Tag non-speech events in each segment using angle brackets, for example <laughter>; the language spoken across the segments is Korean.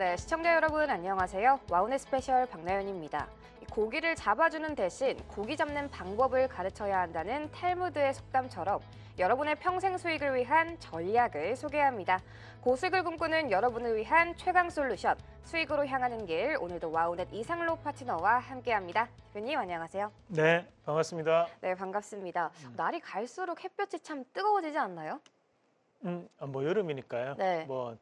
네, 시청자 여러분 안녕하세요. 와우의 스페셜 박나연입니다. 고기를 잡아주는 대신 고기 잡는 방법을 가르쳐야 한다는 탈무드의 속담처럼 여러분의 평생 수익을 위한 전략을 소개합니다. 고수익을 꿈꾸는 여러분을 위한 최강 솔루션, 수익으로 향하는 길, 오늘도 와우넷 이상로 파트너와 함께합니다. 대표님 안녕하세요. 네, 반갑습니다. 네, 반갑습니다. 음. 날이 갈수록 햇볕이 참 뜨거워지지 않나요? 음, 아, 뭐 여름이니까요. 네. 뭐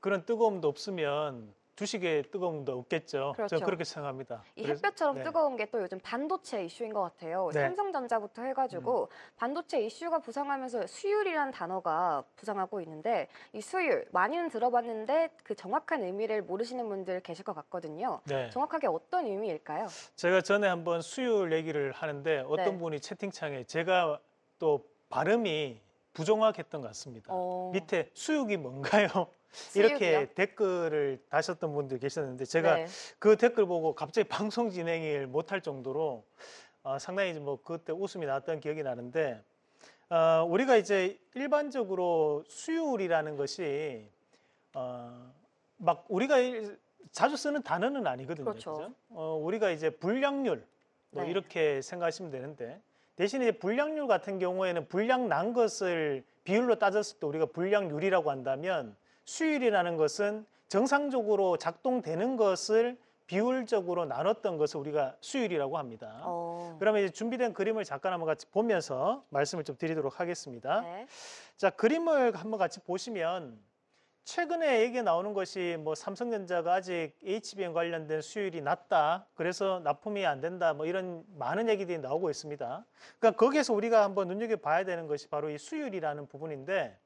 그런 뜨거움도 없으면 주식의 뜨거움도 없겠죠. 그렇죠. 저는 그렇게 생각합니다. 이 햇볕처럼 네. 뜨거운 게 또 요즘 반도체 이슈인 것 같아요. 네. 삼성전자부터 해가지고 음. 반도체 이슈가 부상하면서 수율이라는 단어가 부상하고 있는데 이 수율 많이는 들어봤는데 그 정확한 의미를 모르시는 분들 계실 것 같거든요. 네. 정확하게 어떤 의미일까요? 제가 전에 한번 수율 얘기를 하는데 어떤 네. 분이 채팅창에 제가 또 발음이 부정확했던 것 같습니다. 어. 밑에 수육이 뭔가요? <laughs> 이렇게 수육이요? 댓글을 다셨던 분들 계셨는데 제가 네. 그 댓글 보고 갑자기 <laughs> 방송 진행을 못할 정도로 어, 상당히 뭐 그때 웃음이 나왔던 기억이 나는데 어, 우리가 이제 일반적으로 수율이라는 것이 어, 막 우리가 자주 쓰는 단어는 아니거든요. 그렇죠. 그렇죠? 어, 우리가 이제 불량률 뭐 네. 이렇게 생각하시면 되는데 대신에 불량률 같은 경우에는 불량 난 것을 비율로 따졌을 때 우리가 불량률이라고 한다면 수율이라는 것은 정상적으로 작동되는 것을 비율적으로 나눴던 것을 우리가 수율이라고 합니다. 오. 어. 그러면 이제 준비된 그림을 잠깐 한번 같이 보면서 말씀을 좀 드리도록 하겠습니다. 네. 자, 그림을 한번 같이 보시면 최근에 얘기 나오는 것이 뭐 삼성전자가 아직 HBM 관련된 수율이 낮다. 그래서 납품이 안 된다. 뭐 이런 많은 얘기들이 나오고 있습니다. 그러니까 거기에서 우리가 한번 눈여겨 봐야 되는 것이 바로 이 수율이라는 부분인데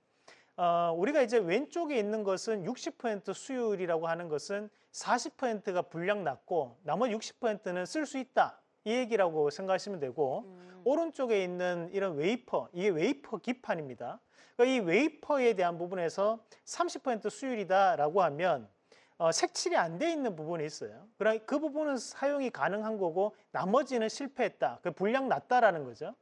어, 우리가 이제 왼쪽에 있는 것은 60% 수율이라고 하는 것은 40%가 불량 낮고 나머지 60%는 쓸 수 있다. 이 얘기라고 생각하시면 되고 음. 오른쪽에 있는 이런 웨이퍼 이게 웨이퍼 기판입니다. 그러니까 이 웨이퍼에 대한 부분에서 30% 수율이다라고 하면 어, 색칠이 안 돼 있는 부분이 있어요. 그러그 부분은 사용이 가능한 거고 나머지는 실패했다. 그 불량 났다라는 거죠.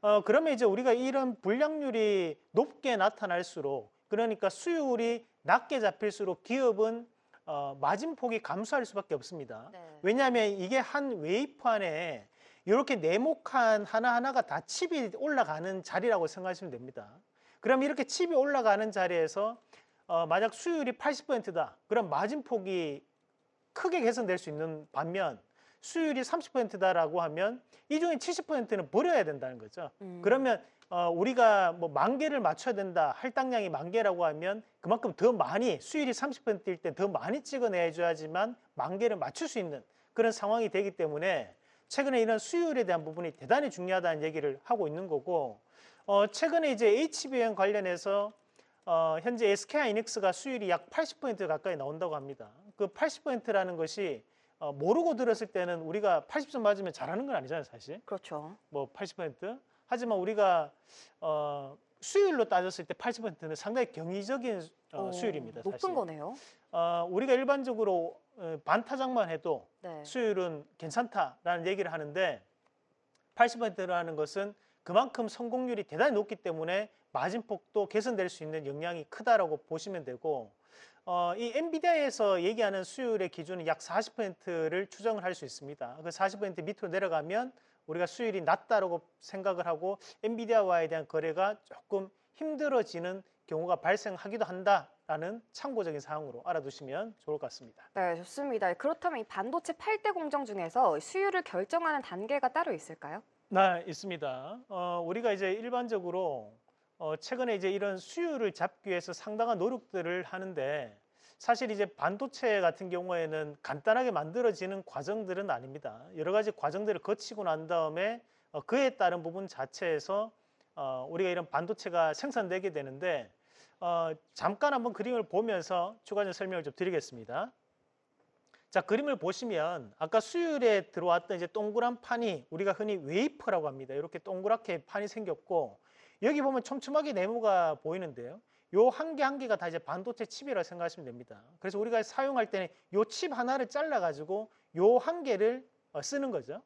어, 그러면 이제 우리가 이런 불량률이 높게 나타날수록 그러니까 수율이 낮게 잡힐수록 기업은 어, 마진폭이 감소할 수밖에 없습니다. 네. 왜냐하면 이게 한 웨이프 안에 이렇게 네모칸 하나하나가 다 칩이 올라가는 자리라고 생각하시면 됩니다. 그럼 이렇게 칩이 올라가는 자리에서 어, 만약 수율이 80%다. 그럼 마진폭이 크게 개선될 수 있는 반면 수율이 30%다라고 하면 이 중에 70%는 버려야 된다는 거죠. 음. 그러면 어, 우리가 뭐만 개를 맞춰야 된다 할당량이 만 개라고 하면 그만큼 더 많이 수율이 30%일 때 더 많이 찍어내줘야지만 만 개를 맞출 수 있는 그런 상황이 되기 때문에 최근에 이런 수율에 대한 부분이 대단히 중요하다는 얘기를 하고 있는 거고 어, 최근에 이제 HBM 관련해서 어, 현재 SK 하이닉스가 수율이 약 80% 가까이 나온다고 합니다. 그 80%라는 것이 어, 모르고 들었을 때는 우리가 80점 맞으면 잘하는 건 아니잖아요, 사실. 그렇죠. 뭐 80%. 하지만 우리가 어, 수율로 따졌을 때 80%는 상당히 경이적인 어, 수율입니다. 높은 사실. 거네요. 어, 우리가 일반적으로 어, 반타작만 해도 네. 수율은 괜찮다라는 얘기를 하는데 80%라는 것은 그만큼 성공률이 대단히 높기 때문에 마진폭도 개선될 수 있는 역량이 크다라고 보시면 되고 어, 이 엔비디아에서 얘기하는 수율의 기준은 약 40%를 추정을 할 수 있습니다. 그 40% 밑으로 내려가면 우리가 수율이 낮다라고 생각을 하고 엔비디아와에 대한 거래가 조금 힘들어지는 경우가 발생하기도 한다라는 참고적인 사항으로 알아두시면 좋을 것 같습니다. 네, 좋습니다. 그렇다면 이 반도체 8대 공정 중에서 수율을 결정하는 단계가 따로 있을까요? 네, 있습니다. 어, 우리가 이제 일반적으로 어, 최근에 이제 이런 수율을 잡기 위해서 상당한 노력들을 하는데 사실 이제 반도체 같은 경우에는 간단하게 만들어지는 과정들은 아닙니다. 여러 가지 과정들을 거치고 난 다음에 어, 그에 따른 부분 자체에서 어, 우리가 이런 반도체가 생산되게 되는데 어, 잠깐 한번 그림을 보면서 추가적인 설명을 좀 드리겠습니다. 자 그림을 보시면 아까 수율에 들어왔던 이제 동그란 판이 우리가 흔히 웨이퍼라고 합니다. 이렇게 동그랗게 판이 생겼고 여기 보면 촘촘하게 네모가 보이는데요. 요한개한 개가 다 이제 반도체 칩이라 생각하시면 됩니다. 그래서 우리가 사용할 때는 요 칩 하나를 잘라 가지고 요 한 개를 어, 쓰는 거죠.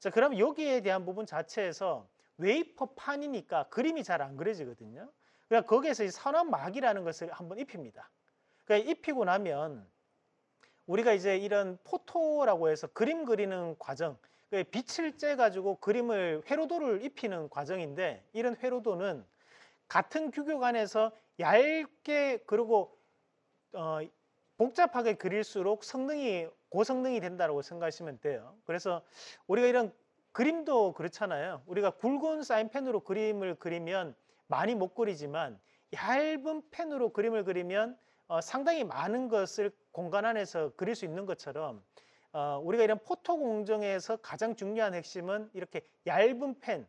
자, 그럼 여기에 대한 부분 자체에서 웨이퍼 판이니까 그림이 잘 안 그려지거든요. 그러니까 거기에서 이선화막이라는 것을 한번 입힙니다. 그 입히고 나면 우리가 이제 이런 포토라고 해서 그림 그리는 과정, 빛을 쬐 가지고 그림을 회로도를 입히는 과정인데 이런 회로도는 같은 규격안에서 얇게 그리고 어, 복잡하게 그릴수록 성능이 고성능이 된다고 생각하시면 돼요. 그래서 우리가 이런 그림도 그렇잖아요. 우리가 굵은 사인펜으로 그림을 그리면 많이 못 그리지만 얇은 펜으로 그림을 그리면 어, 상당히 많은 것을 공간 안에서 그릴 수 있는 것처럼 어, 우리가 이런 포토 공정에서 가장 중요한 핵심은 이렇게 얇은 펜,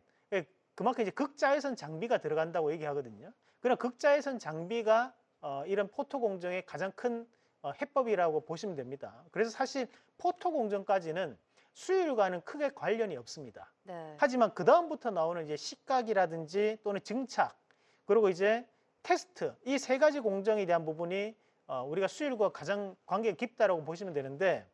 그만큼 이제 극자외선 장비가 들어간다고 얘기하거든요. 그럼 극자외선 장비가 어, 이런 포토 공정의 가장 큰 어, 해법이라고 보시면 됩니다. 그래서 사실 포토 공정까지는 수율과는 크게 관련이 없습니다. 네. 하지만 그 다음부터 나오는 이제 시각이라든지 또는 증착 그리고 이제 테스트 이 세 가지 공정에 대한 부분이 어, 우리가 수율과 가장 관계가 깊다라고 보시면 되는데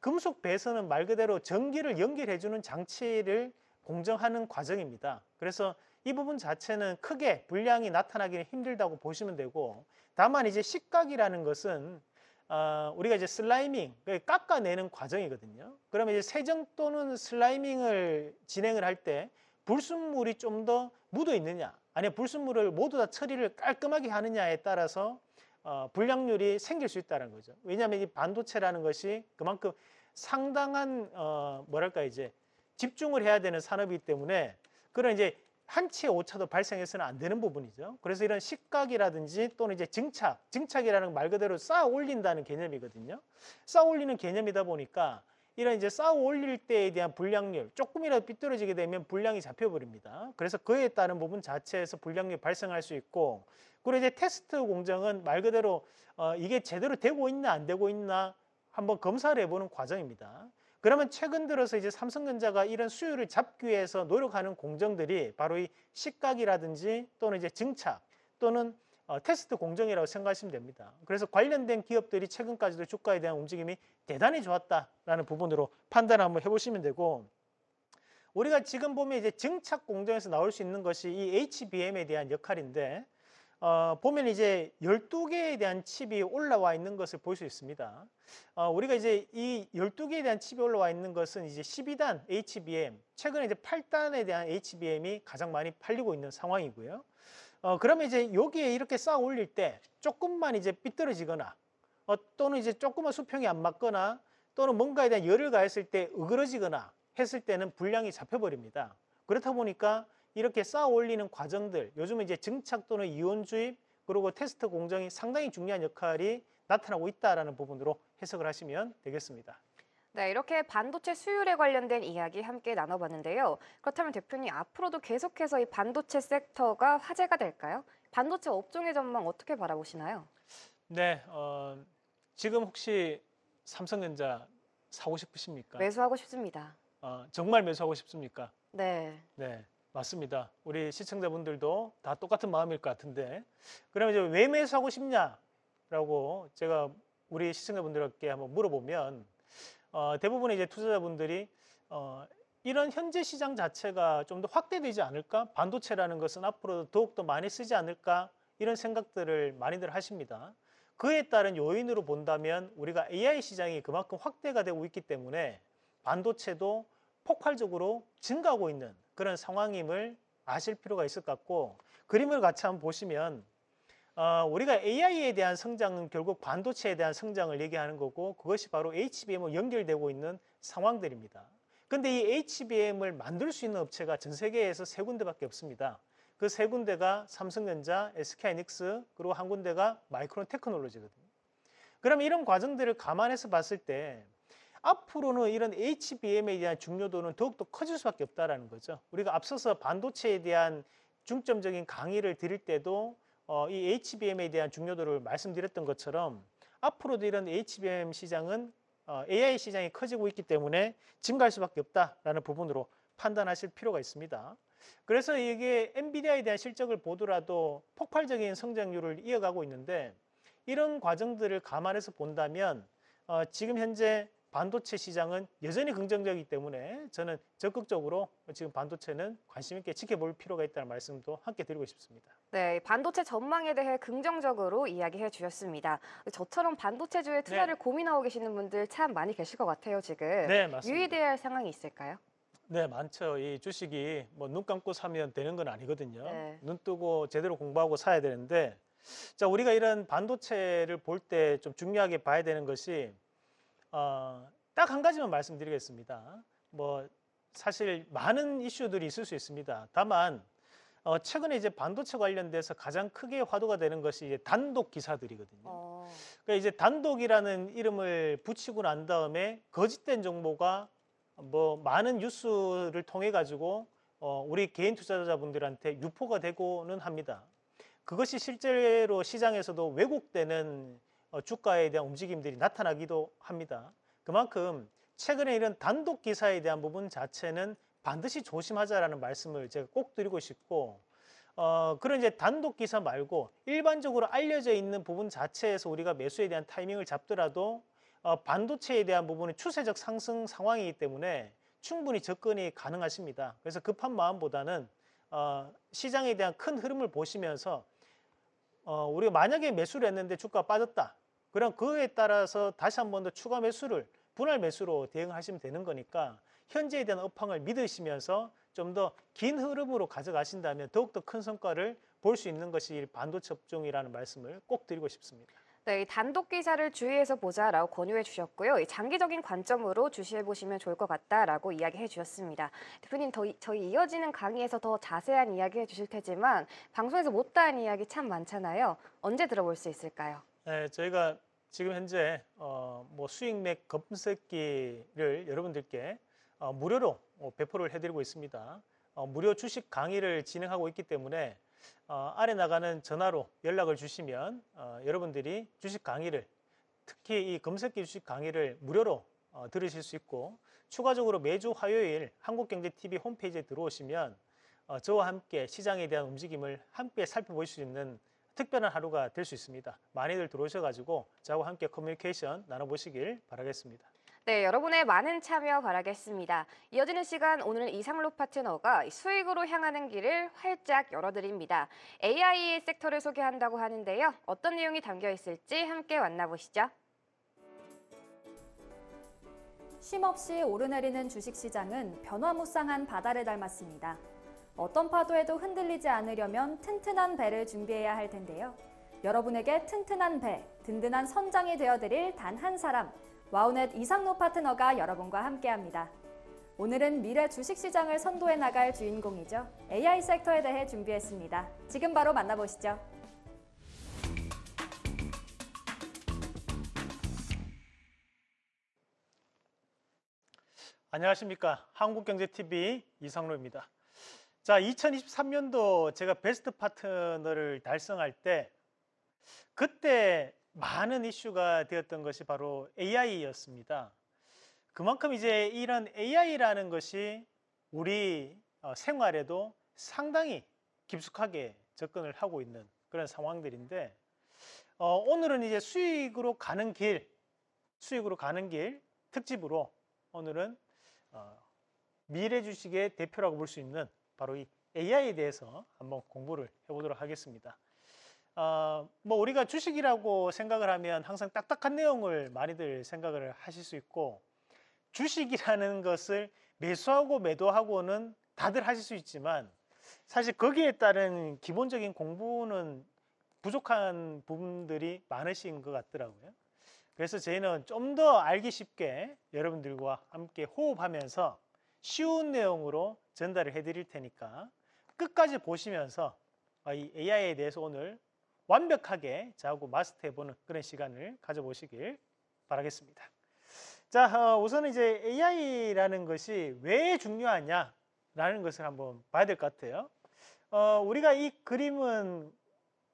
금속 배선은 말 그대로 전기를 연결해주는 장치를 공정하는 과정입니다. 그래서 이 부분 자체는 크게 분량이 나타나기는 힘들다고 보시면 되고 다만 이제 식각이라는 것은 어, 우리가 이제 슬라이밍, 깎아내는 과정이거든요. 그러면 이제 세정 또는 슬라이밍을 진행을 할 때 불순물이 좀 더 묻어 있느냐, 아니면 불순물을 모두 다 처리를 깔끔하게 하느냐에 따라서 어, 불량률이 생길 수 있다는 거죠. 왜냐하면 이 반도체라는 것이 그만큼 상당한 어, 뭐랄까 이제 집중을 해야 되는 산업이기 때문에 그런 이제 한치의 오차도 발생해서는 안 되는 부분이죠. 그래서 이런 식각이라든지 또는 이제 증착, 증착이라는 말 그대로 쌓아 올린다는 개념이거든요. 쌓아 올리는 개념이다 보니까 이런 이제 쌓아 올릴 때에 대한 불량률, 조금이라도 삐뚤어지게 되면 불량이 잡혀버립니다. 그래서 그에 따른 부분 자체에서 불량률 발생할 수 있고, 그리고 이제 테스트 공정은 말 그대로 어, 이게 제대로 되고 있나 안 되고 있나 한번 검사를 해보는 과정입니다. 그러면 최근 들어서 이제 삼성전자가 이런 수요를 잡기 위해서 노력하는 공정들이 바로 이 식각이라든지 또는 이제 증착 또는 어, 테스트 공정이라고 생각하시면 됩니다. 그래서 관련된 기업들이 최근까지도 주가에 대한 움직임이 대단히 좋았다라는 부분으로 판단 을 한번 해보시면 되고 우리가 지금 보면 이제 증착 공정에서 나올 수 있는 것이 이 HBM에 대한 역할인데 어, 보면 이제 12개에 대한 칩이 올라와 있는 것을 볼 수 있습니다. 어, 우리가 이제 이 12개에 대한 칩이 올라와 있는 것은 이제 12단 HBM, 최근에 이제 8단에 대한 HBM이 가장 많이 팔리고 있는 상황이고요. 어, 그러면 이제 여기에 이렇게 쌓아 올릴 때 조금만 이제 삐뚤어지거나 어, 또는 이제 조금만 수평이 안 맞거나 또는 뭔가에 대한 열을 가했을 때 으그러지거나 했을 때는 분량이 잡혀버립니다. 그렇다 보니까 이렇게 쌓아 올리는 과정들 요즘은 이제 증착 또는 이온 주입 그리고 테스트 공정이 상당히 중요한 역할이 나타나고 있다라는 부분으로 해석을 하시면 되겠습니다. 네, 이렇게 반도체 수율에 관련된 이야기 함께 나눠봤는데요. 그렇다면 대표님 앞으로도 계속해서 이 반도체 섹터가 화제가 될까요? 반도체 업종의 전망 어떻게 바라보시나요? 네, 어, 지금 혹시 삼성전자 사고 싶으십니까? 매수하고 싶습니다. 어, 정말 매수하고 싶습니까? 네. 네. 맞습니다. 우리 시청자분들도 다 똑같은 마음일 것 같은데 그러면 이제 왜 매수하고 싶냐라고 제가 우리 시청자분들께 한번 물어보면 어, 대부분의 이제 투자자분들이 어, 이런 현재 시장 자체가 좀 더 확대되지 않을까? 반도체라는 것은 앞으로 더욱더 많이 쓰지 않을까? 이런 생각들을 많이들 하십니다. 그에 따른 요인으로 본다면 우리가 AI 시장이 그만큼 확대가 되고 있기 때문에 반도체도 폭발적으로 증가하고 있는 그런 상황임을 아실 필요가 있을 것 같고 그림을 같이 한번 보시면 어, 우리가 AI에 대한 성장은 결국 반도체에 대한 성장을 얘기하는 거고 그것이 바로 HBM으로 연결되고 있는 상황들입니다. 근데 이 HBM을 만들 수 있는 업체가 전 세계에서 세 군데밖에 없습니다. 그 세 군데가 삼성전자, SK하이닉스, 그리고 한 군데가 마이크론 테크놀로지거든요. 그럼 이런 과정들을 감안해서 봤을 때 앞으로는 이런 HBM에 대한 중요도는 더욱더 커질 수밖에 없다는 거죠. 우리가 앞서서 반도체에 대한 중점적인 강의를 드릴 때도 어, 이 HBM에 대한 중요도를 말씀드렸던 것처럼 앞으로도 이런 HBM 시장은 어, AI 시장이 커지고 있기 때문에 증가할 수밖에 없다라는 부분으로 판단하실 필요가 있습니다. 그래서 이게 엔비디아에 대한 실적을 보더라도 폭발적인 성장률을 이어가고 있는데 이런 과정들을 감안해서 본다면 어, 지금 현재 반도체 시장은 여전히 긍정적이기 때문에 저는 적극적으로 지금 반도체는 관심 있게 지켜볼 필요가 있다는 말씀도 함께 드리고 싶습니다. 네, 반도체 전망에 대해 긍정적으로 이야기해 주셨습니다. 저처럼 반도체주의 네. 투자를 네. 고민하고 계시는 분들 참 많이 계실 것 같아요, 지금. 네, 맞습니다. 유의되어야할 상황이 있을까요? 네, 많죠. 이 주식이 뭐 눈 감고 사면 되는 건 아니거든요. 네. 눈 뜨고 제대로 공부하고 사야 되는데 자, 우리가 이런 반도체를 볼 때 좀 중요하게 봐야 되는 것이 어, 딱한 가지만 말씀드리겠습니다. 뭐 사실 많은 이슈들이 있을 수 있습니다. 다만 어, 최근에 이제 반도체 관련돼서 가장 크게 화두가 되는 것이 이제 단독 기사들이거든요. 어... 그러니까 이제 단독이라는 이름을 붙이고 난 다음에 거짓된 정보가 뭐 많은 뉴스를 통해 가지고 어, 우리 개인 투자자분들한테 유포가 되고는 합니다. 그것이 실제로 시장에서도 왜곡되는 어, 주가에 대한 움직임들이 나타나기도 합니다. 그만큼 최근에 이런 단독 기사에 대한 부분 자체는 반드시 조심하자라는 말씀을 제가 꼭 드리고 싶고 어, 그런 이제 단독 기사 말고 일반적으로 알려져 있는 부분 자체에서 우리가 매수에 대한 타이밍을 잡더라도 어, 반도체에 대한 부분은 추세적 상승 상황이기 때문에 충분히 접근이 가능하십니다. 그래서 급한 마음보다는 어, 시장에 대한 큰 흐름을 보시면서 어, 우리가 만약에 매수를 했는데 주가 빠졌다. 그럼 그에 따라서 다시 한 번 더 추가 매수를 분할 매수로 대응하시면 되는 거니까 현재에 대한 업황을 믿으시면서 좀 더 긴 흐름으로 가져가신다면 더욱더 큰 성과를 볼 수 있는 것이 반도체 업종이라는 말씀을 꼭 드리고 싶습니다. 네, 단독 기사를 주의해서 보자라고 권유해 주셨고요. 장기적인 관점으로 주시해 보시면 좋을 것 같다라고 이야기해 주셨습니다. 대표님, 더, 저희 이어지는 강의에서 더 자세한 이야기 해 주실 테지만 방송에서 못다한 이야기 참 많잖아요. 언제 들어볼 수 있을까요? 네, 저희가 지금 현재 어, 뭐 수익맥 검색기를 여러분들께 어, 무료로 어, 배포를 해드리고 있습니다. 어, 무료 주식 강의를 진행하고 있기 때문에 어, 아래 나가는 전화로 연락을 주시면 어, 여러분들이 주식 강의를 특히 이 검색기 주식 강의를 무료로 들으실 수 있고 추가적으로 매주 화요일 한국경제TV 홈페이지에 들어오시면 저와 함께 시장에 대한 움직임을 함께 살펴볼 수 있는 특별한 하루가 될 수 있습니다. 많이들 들어오셔가지고 저하고 함께 커뮤니케이션 나눠보시길 바라겠습니다. 네, 여러분의 많은 참여 바라겠습니다. 이어지는 시간 오늘 이상로 파트너가 수익으로 향하는 길을 활짝 열어드립니다. AI 섹터를 소개한다고 하는데요. 어떤 내용이 담겨 있을지 함께 만나보시죠. 쉼없이 오르내리는 주식시장은 변화무쌍한 바다를 닮았습니다. 어떤 파도에도 흔들리지 않으려면 튼튼한 배를 준비해야 할 텐데요. 여러분에게 튼튼한 배, 든든한 선장이 되어드릴 단 한 사람, 와우넷 이상노 파트너가 여러분과 함께합니다. 오늘은 미래 주식시장을 선도해 나갈 주인공이죠. AI 섹터에 대해 준비했습니다. 지금 바로 만나보시죠. 안녕하십니까. 한국경제TV 이상로입니다. 자, 2023년도 제가 베스트 파트너를 달성할 때 그때 많은 이슈가 되었던 것이 바로 AI였습니다. 그만큼 이제 이런 AI라는 것이 우리 어, 생활에도 상당히 깊숙하게 접근을 하고 있는 그런 상황들인데 어, 오늘은 이제 수익으로 가는 길, 수익으로 가는 길 특집으로 오늘은 어, 미래 주식의 대표라고 볼 수 있는 바로 이 AI에 대해서 한번 공부를 해보도록 하겠습니다. 어, 뭐 우리가 주식이라고 생각을 하면 항상 딱딱한 내용을 많이들 생각을 하실 수 있고 주식이라는 것을 매수하고 매도하고는 다들 하실 수 있지만 사실 거기에 따른 기본적인 공부는 부족한 부분들이 많으신 것 같더라고요. 그래서 저희는 좀 더 알기 쉽게 여러분들과 함께 호흡하면서 쉬운 내용으로 전달을 해드릴 테니까 끝까지 보시면서 아, 이 AI에 대해서 오늘 완벽하게 자고 마스터해보는 그런 시간을 가져보시길 바라겠습니다. 자, 어, 우선 이제 AI라는 것이 왜 중요하냐라는 것을 한번 봐야 될 것 같아요. 어, 우리가 이 그림은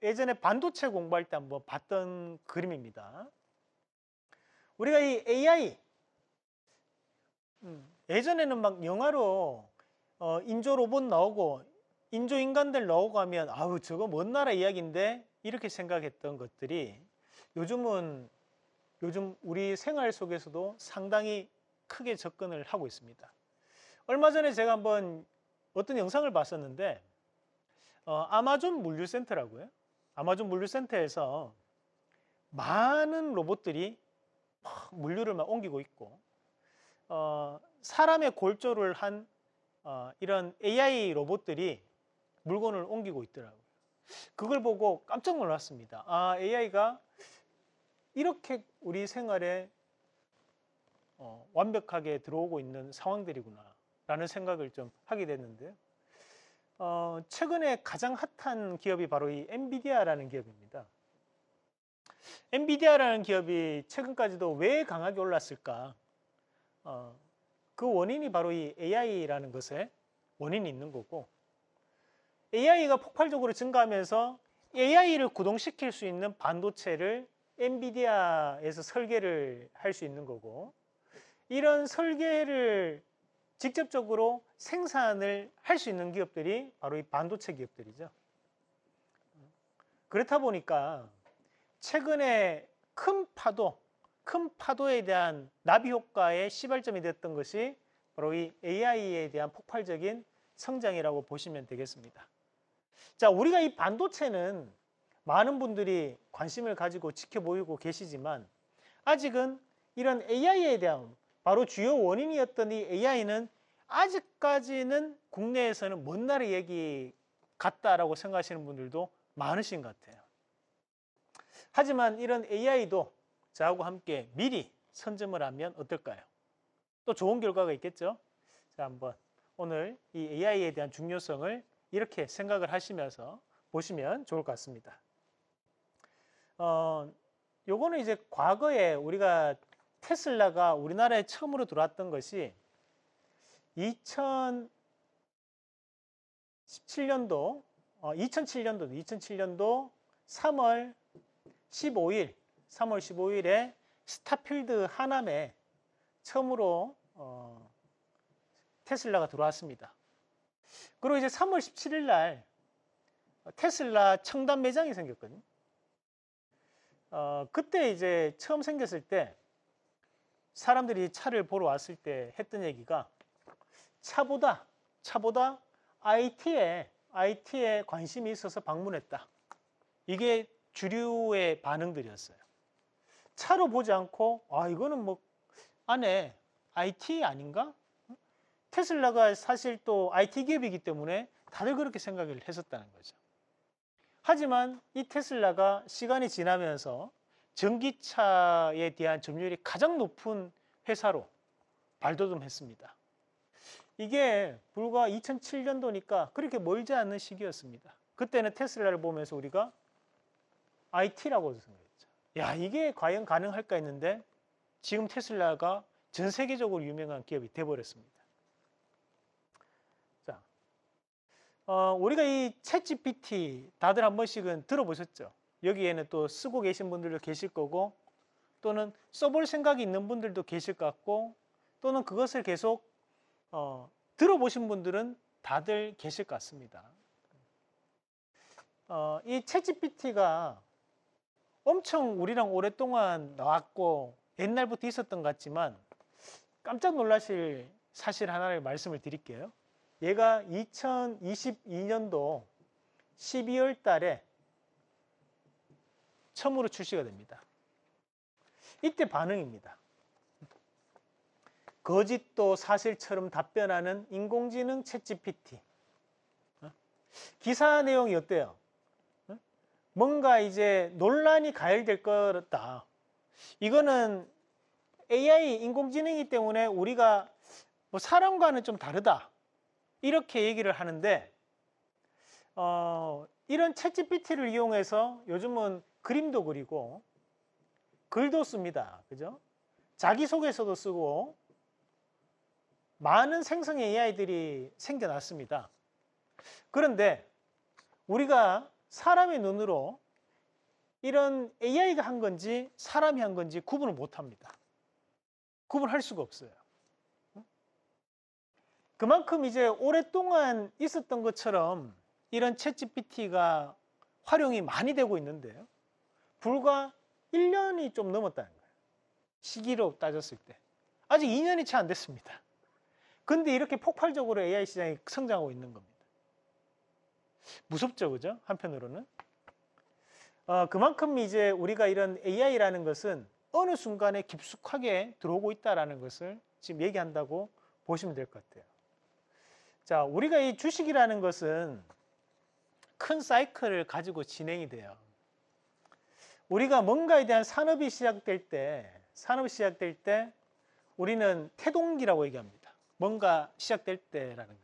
예전에 반도체 공부할 때 한번 봤던 그림입니다. 우리가 이 AI, 음, 예전에는 막 영화로 어, 인조 로봇 나오고 인조 인간들 나오고 하면 아우 저거 먼 나라 이야기인데 이렇게 생각했던 것들이 요즘은 요즘 우리 생활 속에서도 상당히 크게 접근을 하고 있습니다. 얼마 전에 제가 한번 어떤 영상을 봤었는데 어, 아마존 물류센터라고요. 아마존 물류센터에서 많은 로봇들이 물류를 막 옮기고 있고 어, 사람의 골조를 한 어, 이런 AI 로봇들이 물건을 옮기고 있더라고요. 그걸 보고 깜짝 놀랐습니다. 아, AI가 이렇게 우리 생활에 어, 완벽하게 들어오고 있는 상황들이구나 라는 생각을 좀 하게 됐는데요. 어, 최근에 가장 핫한 기업이 바로 이 엔비디아라는 기업입니다. 엔비디아라는 기업이 최근까지도 왜 강하게 올랐을까? 어, 그 원인이 바로 이 AI라는 것에 원인이 있는 거고 AI가 폭발적으로 증가하면서 AI를 구동시킬 수 있는 반도체를 엔비디아에서 설계를 할 수 있는 거고 이런 설계를 직접적으로 생산을 할 수 있는 기업들이 바로 이 반도체 기업들이죠. 그렇다 보니까 최근에 큰 파도, 큰 파도에 대한 나비 효과의 시발점이 됐던 것이 바로 이 AI에 대한 폭발적인 성장이라고 보시면 되겠습니다. 자, 우리가 이 반도체는 많은 분들이 관심을 가지고 지켜보이고 계시지만 아직은 이런 AI에 대한 바로 주요 원인이었던 이 AI는 아직까지는 국내에서는 먼나의 얘기 같다라고 생각하시는 분들도 많으신 것 같아요. 하지만 이런 AI도 자하고 함께 미리 선점을 하면 어떨까요? 또 좋은 결과가 있겠죠? 자, 한번 오늘 이 AI에 대한 중요성을 이렇게 생각을 하시면서 보시면 좋을 것 같습니다. 어, 요거는 이제 과거에 우리가 테슬라가 우리나라에 처음으로 들어왔던 것이 2017년도, 어, 2007년도, 2007년도 3월 15일 3월 15일에 스타필드 하남에 처음으로 어, 테슬라가 들어왔습니다. 그리고 이제 3월 17일 날 어, 테슬라 청담 매장이 생겼거든요. 어, 그때 이제 처음 생겼을 때 사람들이 차를 보러 왔을 때 했던 얘기가 차보다 차보다 IT에 IT에 관심이 있어서 방문했다. 이게 주류의 반응들이었어요. 차로 보지 않고 아 이거는 뭐 안에 IT 아닌가? 테슬라가 사실 또 IT 기업이기 때문에 다들 그렇게 생각을 했었다는 거죠. 하지만 이 테슬라가 시간이 지나면서 전기차에 대한 점유율이 가장 높은 회사로 발돋움했습니다. 이게 불과 2007년도니까 그렇게 멀지 않은 시기였습니다. 그때는 테슬라를 보면서 우리가 IT라고 생각니다 야, 이게 과연 가능할까 했는데 지금 테슬라가 전 세계적으로 유명한 기업이 돼버렸습니다. 자, 어, 우리가 이 챗GPT 다들 한 번씩은 들어보셨죠? 여기에는 또 쓰고 계신 분들도 계실 거고 또는 써볼 생각이 있는 분들도 계실 것 같고 또는 그것을 계속 어, 들어보신 분들은 다들 계실 것 같습니다. 어, 이 챗GPT가 엄청 우리랑 오랫동안 나왔고 옛날부터 있었던 것 같지만 깜짝 놀라실 사실 하나를 말씀을 드릴게요. 얘가 2022년도 12월 달에 처음으로 출시가 됩니다. 이때 반응입니다. 거짓도 사실처럼 답변하는 인공지능 챗GPT. 어? 기사 내용이 어때요? 뭔가 이제 논란이 가열될 거다. 이거는 AI 인공지능이기 때문에 우리가 뭐 사람과는 좀 다르다. 이렇게 얘기를 하는데 어, 이런 채 g p t 를 이용해서 요즘은 그림도 그리고 글도 씁니다. 그죠? 자기소개서도 쓰고 많은 생성 AI들이 생겨났습니다. 그런데 우리가 사람의 눈으로 이런 AI가 한 건지 사람이 한 건지 구분을 못 합니다. 구분할 수가 없어요. 그만큼 이제 오랫동안 있었던 것처럼 이런 채 g p t 가 활용이 많이 되고 있는데요. 불과 1년이 좀 넘었다는 거예요. 시기로 따졌을 때. 아직 2년이 채 안 됐습니다. 근데 이렇게 폭발적으로 AI 시장이 성장하고 있는 겁니다. 무섭죠, 그죠? 한편으로는. 어, 그만큼 이제 우리가 이런 AI라는 것은 어느 순간에 깊숙하게 들어오고 있다라는 것을 지금 얘기한다고 보시면 될 것 같아요. 자, 우리가 이 주식이라는 것은 큰 사이클을 가지고 진행이 돼요. 우리가 뭔가에 대한 산업이 시작될 때, 산업이 시작될 때 우리는 태동기라고 얘기합니다. 뭔가 시작될 때라는 거.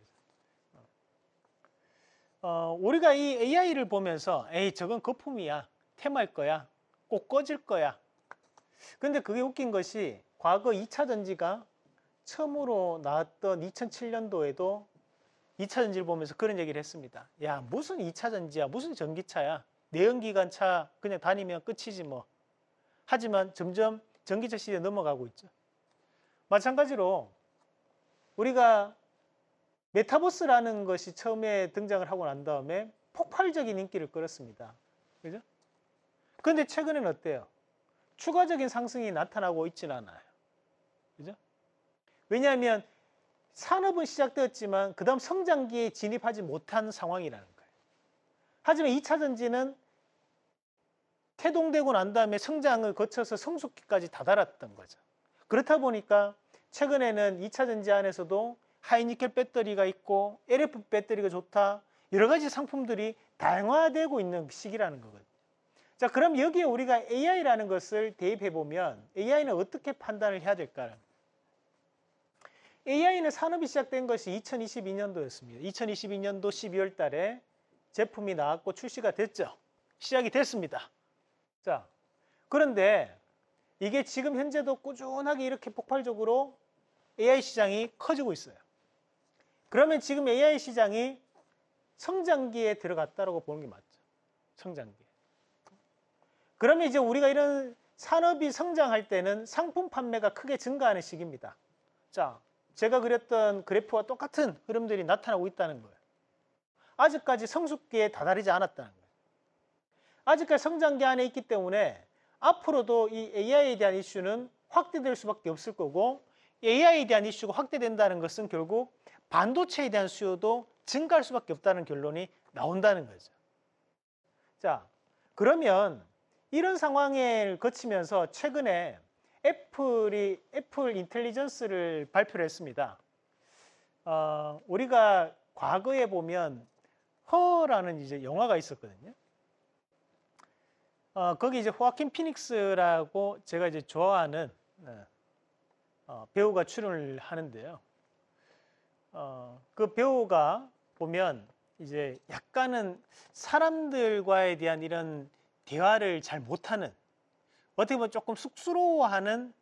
어, 우리가 이 AI를 보면서 에이 저건 거품이야 테마일 거야 꼭 꺼질 거야 근데 그게 웃긴 것이 과거 2차 전지가 처음으로 나왔던 2007년도에도 2차 전지를 보면서 그런 얘기를 했습니다 야 무슨 2차 전지야 무슨 전기차야 내연기관차 그냥 다니면 끝이지 뭐 하지만 점점 전기차 시대에 넘어가고 있죠 마찬가지로 우리가 메타버스라는 것이 처음에 등장을 하고 난 다음에 폭발적인 인기를 끌었습니다. 그죠? 그런데 최근에는 어때요? 추가적인 상승이 나타나고 있지는 않아요. 그죠? 왜냐하면 산업은 시작되었지만 그 다음 성장기에 진입하지 못한 상황이라는 거예요. 하지만 2차 전지는 태동되고 난 다음에 성장을 거쳐서 성숙기까지 다다랐던 거죠. 그렇다 보니까 최근에는 2차 전지 안에서도 하이니켈 배터리가 있고 LF 배터리가 좋다. 여러 가지 상품들이 다양화되고 있는 시기라는 거거든요. 자, 그럼 여기에 우리가 AI라는 것을 대입해 보면 AI는 어떻게 판단을 해야 될까요? AI는 산업이 시작된 것이 2022년도였습니다. 2022년도 12월 달에 제품이 나왔고 출시가 됐죠. 시작이 됐습니다. 자, 그런데 이게 지금 현재도 꾸준하게 이렇게 폭발적으로 AI 시장이 커지고 있어요. 그러면 지금 AI 시장이 성장기에 들어갔다라고 보는 게 맞죠. 성장기. 그러면 이제 우리가 이런 산업이 성장할 때는 상품 판매가 크게 증가하는 시기입니다. 자, 제가 그렸던 그래프와 똑같은 흐름들이 나타나고 있다는 거예요. 아직까지 성숙기에 다다르지 않았다는 거예요. 아직까지 성장기 안에 있기 때문에 앞으로도 이 AI에 대한 이슈는 확대될 수밖에 없을 거고 AI에 대한 이슈가 확대된다는 것은 결국 반도체에 대한 수요도 증가할 수밖에 없다는 결론이 나온다는 거죠. 자, 그러면 이런 상황을 거치면서 최근에 애플이 애플 인텔리전스를 발표를 했습니다. 어, 우리가 과거에 보면 허라는 이제 영화가 있었거든요. 어, 거기 이제 호아킨 피닉스라고 제가 이제 좋아하는 어, 어 배우가 출연을 하는데요. 어, 그 배우가 보면 이제 약간은 사람들과에 대한 이런 대화를 잘 못하는 어떻게 보면 조금 쑥스러워하는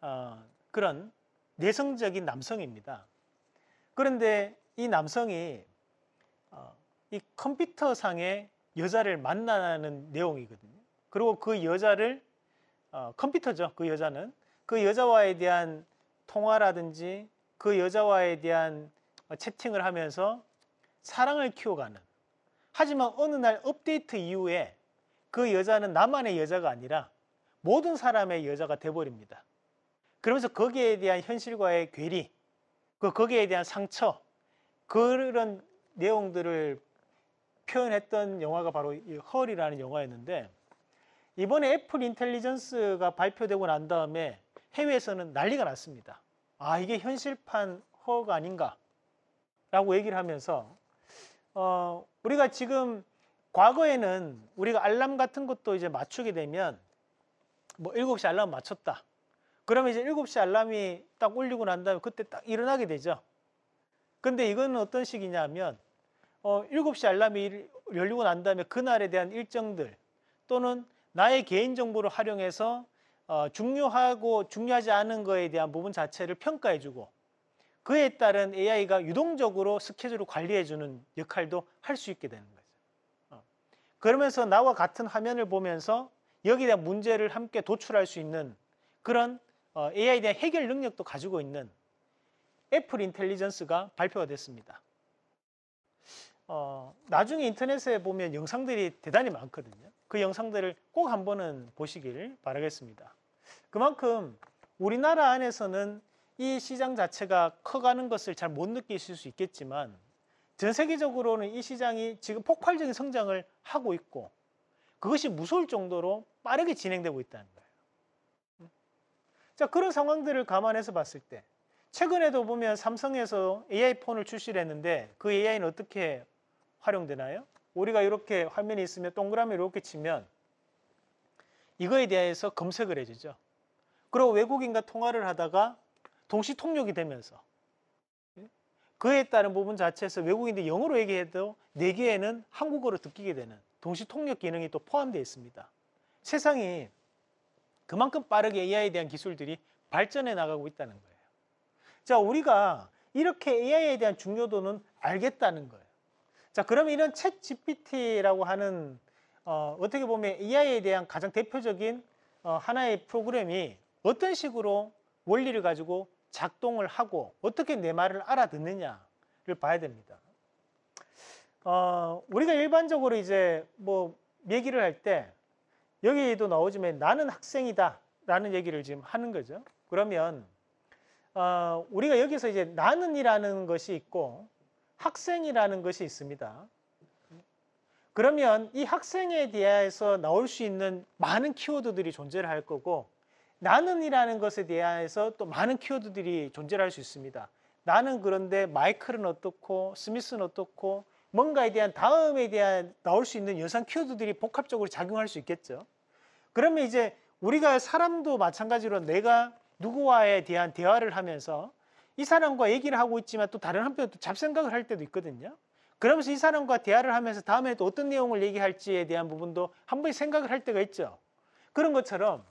어, 그런 내성적인 남성입니다. 그런데 이 남성이 어, 이 컴퓨터 상에 여자를 만나는 내용이거든요. 그리고 그 여자를 어, 컴퓨터죠. 그 여자는 그 여자와에 대한 통화라든지 그 여자와에 대한 어, 채팅을 하면서 사랑을 키워가는 하지만 어느 날 업데이트 이후에 그 여자는 나만의 여자가 아니라 모든 사람의 여자가 돼버립니다. 그러면서 거기에 대한 현실과의 괴리, 그 거기에 대한 상처, 그런 내용들을 표현했던 영화가 바로 허리라는 영화였는데 이번에 애플 인텔리전스가 발표되고 난 다음에 해외에서는 난리가 났습니다. 아 이게 현실판 허가 아닌가 라고 얘기를 하면서 어, 우리가 지금 과거에는 우리가 알람 같은 것도 이제 맞추게 되면 뭐 7시 알람 맞췄다 그러면 이제 7시 알람이 딱 울리고 난 다음에 그때 딱 일어나게 되죠 근데 이건 어떤 식이냐면 어, 7시 알람이 열리고 난 다음에 그날에 대한 일정들 또는 나의 개인정보를 활용해서 어, 중요하고 중요하지 않은 거에 대한 부분 자체를 평가해주고 그에 따른 AI가 유동적으로 스케줄을 관리해주는 역할도 할 수 있게 되는 거죠. 어. 그러면서 나와 같은 화면을 보면서 여기에 대한 문제를 함께 도출할 수 있는 그런 어, AI에 대한 해결 능력도 가지고 있는 애플 인텔리전스가 발표가 됐습니다. 어, 나중에 인터넷에 보면 영상들이 대단히 많거든요. 그 영상들을 꼭 한번은 보시길 바라겠습니다. 그만큼 우리나라 안에서는 이 시장 자체가 커가는 것을 잘 못 느끼실 수 있겠지만 전 세계적으로는 이 시장이 지금 폭발적인 성장을 하고 있고 그것이 무서울 정도로 빠르게 진행되고 있다는 거예요. 자 그런 상황들을 감안해서 봤을 때 최근에도 보면 삼성에서 AI 폰을 출시를 했는데 그 AI는 어떻게 활용되나요? 우리가 이렇게 화면이 있으면 동그라미 이렇게 치면 이거에 대해서 검색을 해주죠. 그리고 외국인과 통화를 하다가 동시 통역이 되면서 그에 따른 부분 자체에서 외국인들이 영어로 얘기해도 내기에는 한국어로 듣기게 되는 동시 통역 기능이 또 포함되어 있습니다. 세상이 그만큼 빠르게 AI에 대한 기술들이 발전해 나가고 있다는 거예요. 자, 우리가 이렇게 AI에 대한 중요도는 알겠다는 거예요. 자, 그럼 이런 챗 GPT라고 하는 어, 어떻게 보면 AI에 대한 가장 대표적인 어, 하나의 프로그램이 어떤 식으로 원리를 가지고 작동을 하고 어떻게 내 말을 알아듣느냐를 봐야 됩니다. 어, 우리가 일반적으로 이제 뭐 얘기를 할 때 여기에도 나오지만 나는 학생이다 라는 얘기를 지금 하는 거죠. 그러면 어, 우리가 여기서 이제 나는이라는 것이 있고 학생이라는 것이 있습니다. 그러면 이 학생에 대해서 나올 수 있는 많은 키워드들이 존재를 할 거고 나는이라는 것에 대해서 또 많은 키워드들이 존재할 수 있습니다. 나는 그런데 마이클은 어떻고 스미스는 어떻고 뭔가에 대한 다음에 대한 나올 수 있는 연상 키워드들이 복합적으로 작용할 수 있겠죠. 그러면 이제 우리가 사람도 마찬가지로 내가 누구와에 대한 대화를 하면서 이 사람과 얘기를 하고 있지만 또 다른 한편 또 잡생각을 할 때도 있거든요. 그러면서 이 사람과 대화를 하면서 다음에 또 어떤 내용을 얘기할지에 대한 부분도 한 번 생각을 할 때가 있죠. 그런 것처럼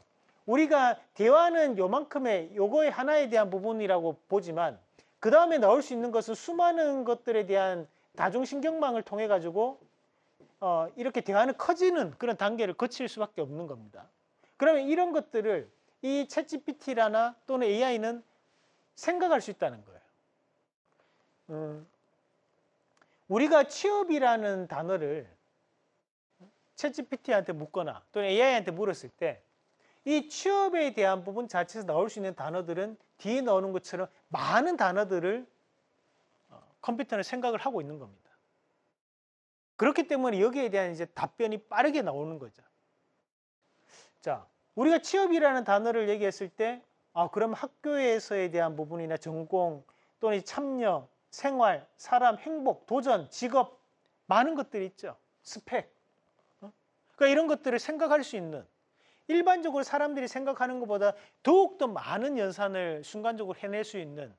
우리가 대화는 요만큼의 요거의 하나에 대한 부분이라고 보지만 그 다음에 나올 수 있는 것은 수많은 것들에 대한 다중신경망을 통해 가지고 어, 이렇게 대화는 커지는 그런 단계를 거칠 수밖에 없는 겁니다. 그러면 이런 것들을 이 챗GPT라나 또는 AI는 생각할 수 있다는 거예요. 음, 우리가 취업이라는 단어를 챗GPT한테 묻거나 또는 AI한테 물었을 때이 취업에 대한 부분 자체에서 나올 수 있는 단어들은 뒤에 나오는 것처럼 많은 단어들을 어, 컴퓨터는 생각을 하고 있는 겁니다. 그렇기 때문에 여기에 대한 이제 답변이 빠르게 나오는 거죠. 자, 우리가 취업이라는 단어를 얘기했을 때, 아, 그럼 학교에서에 대한 부분이나 전공 또는 참여, 생활, 사람, 행복, 도전, 직업, 많은 것들이 있죠. 스펙. 어? 그러니까 이런 것들을 생각할 수 있는 일반적으로 사람들이 생각하는 것보다 더욱더 많은 연산을 순간적으로 해낼 수 있는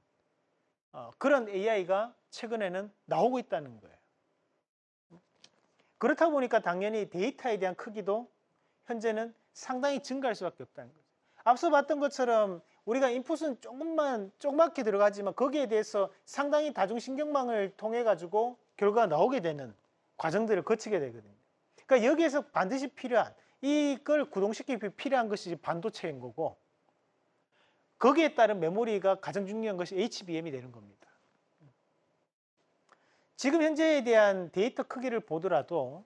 어, 그런 AI가 최근에는 나오고 있다는 거예요. 그렇다 보니까 당연히 데이터에 대한 크기도 현재는 상당히 증가할 수밖에 없다는 거죠. 앞서 봤던 것처럼 우리가 인풋은 조금만 조그맣게 들어가지만 거기에 대해서 상당히 다중신경망을 통해 가지고 결과가 나오게 되는 과정들을 거치게 되거든요. 그러니까 여기에서 반드시 필요한 이걸 구동시키기 필요한 것이 반도체인 거고 거기에 따른 메모리가 가장 중요한 것이 HBM이 되는 겁니다. 지금 현재에 대한 데이터 크기를 보더라도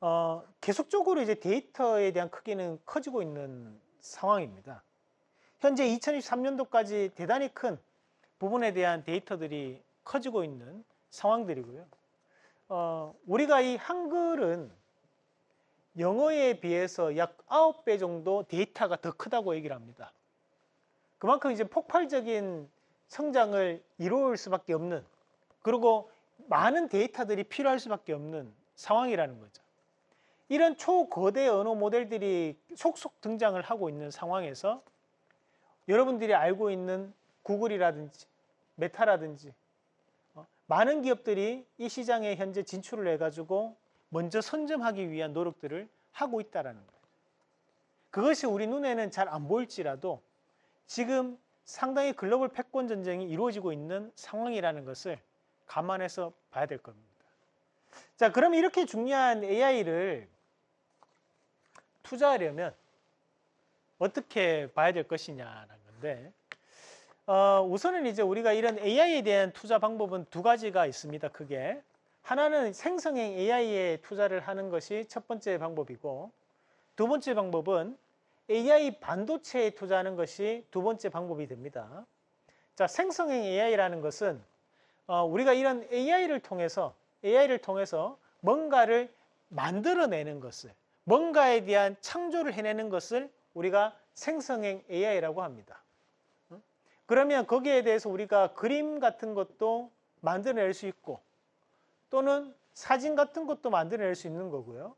어, 계속적으로 이제 데이터에 대한 크기는 커지고 있는 상황입니다. 현재 2023년도까지 대단히 큰 부분에 대한 데이터들이 커지고 있는 상황들이고요. 어, 우리가 이 한글은 영어에 비해서 약 9배 정도 데이터가 더 크다고 얘기를 합니다. 그만큼 이제 폭발적인 성장을 이룰 수밖에 없는 그리고 많은 데이터들이 필요할 수밖에 없는 상황이라는 거죠. 이런 초거대 언어 모델들이 속속 등장을 하고 있는 상황에서 여러분들이 알고 있는 구글이라든지 메타라든지 어, 많은 기업들이 이 시장에 현재 진출을 해가지고 먼저 선점하기 위한 노력들을 하고 있다라는 거예요. 그것이 우리 눈에는 잘 안 보일지라도 지금 상당히 글로벌 패권 전쟁이 이루어지고 있는 상황이라는 것을 감안해서 봐야 될 겁니다. 자, 그럼 이렇게 중요한 AI를 투자하려면 어떻게 봐야 될 것이냐라는 건데 어, 우선은 이제 우리가 이런 AI에 대한 투자 방법은 두 가지가 있습니다. 크게 하나는 생성형 AI에 투자를 하는 것이 첫 번째 방법이고 두 번째 방법은 AI 반도체에 투자하는 것이 두 번째 방법이 됩니다. 자, 생성형 AI라는 것은 어, 우리가 이런 AI를 통해서 AI를 통해서 뭔가를 만들어내는 것을 뭔가에 대한 창조를 해내는 것을 우리가 생성형 AI라고 합니다. 그러면 거기에 대해서 우리가 그림 같은 것도 만들어낼 수 있고 또는 사진 같은 것도 만들어낼 수 있는 거고요.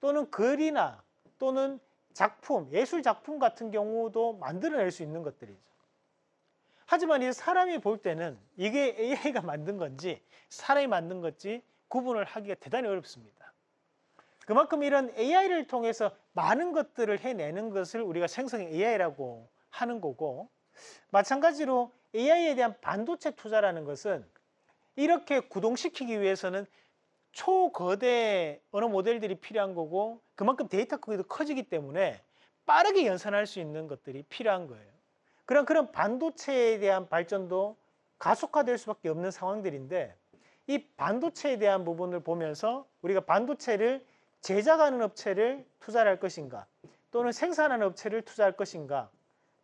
또는 글이나 또는 작품, 예술 작품 같은 경우도 만들어낼 수 있는 것들이죠. 하지만 이 사람이 볼 때는 이게 AI가 만든 건지 사람이 만든 건지 구분을 하기가 대단히 어렵습니다. 그만큼 이런 AI를 통해서 많은 것들을 해내는 것을 우리가 생성 AI라고 하는 거고 마찬가지로 AI에 대한 반도체 투자라는 것은 이렇게 구동시키기 위해서는 초거대 언어 모델들이 필요한 거고 그만큼 데이터 크기도 커지기 때문에 빠르게 연산할 수 있는 것들이 필요한 거예요. 그런 그런 반도체에 대한 발전도 가속화될 수밖에 없는 상황들인데 이 반도체에 대한 부분을 보면서 우리가 반도체를 제작하는 업체를 투자할 것인가 또는 생산하는 업체를 투자할 것인가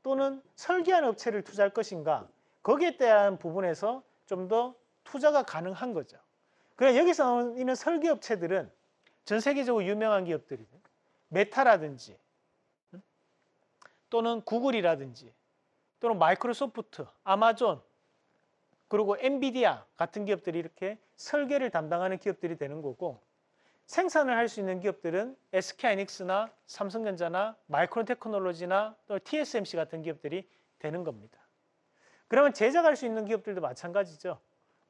또는 설계하는 업체를 투자할 것인가 거기에 대한 부분에서 좀더 투자가 가능한 거죠. 그래 그러니까 여기서 있는 설계업체들은 전 세계적으로 유명한 기업들이 메타라든지 또는 구글이라든지 또는 마이크로소프트, 아마존 그리고 엔비디아 같은 기업들이 이렇게 설계를 담당하는 기업들이 되는 거고 생산을 할 수 있는 기업들은 SK하이닉스나 삼성전자나 마이크론 테크놀로지나 또 TSMC 같은 기업들이 되는 겁니다. 그러면 제작할 수 있는 기업들도 마찬가지죠.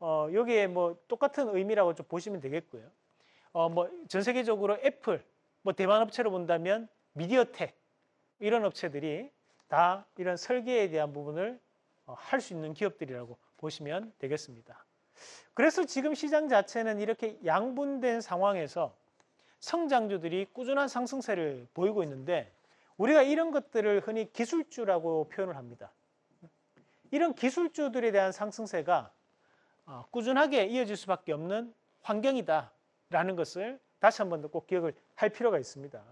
어, 여기에 뭐 똑같은 의미라고 좀 보시면 되겠고요. 어, 뭐 전 세계적으로 애플, 뭐 대만 업체로 본다면 미디어텍 이런 업체들이 다 이런 설계에 대한 부분을 어, 할수 있는 기업들이라고 보시면 되겠습니다. 그래서 지금 시장 자체는 이렇게 양분된 상황에서 성장주들이 꾸준한 상승세를 보이고 있는데 우리가 이런 것들을 흔히 기술주라고 표현을 합니다. 이런 기술주들에 대한 상승세가 어, 꾸준하게 이어질 수밖에 없는 환경이다라는 것을 다시 한 번 더 꼭 기억을 할 필요가 있습니다.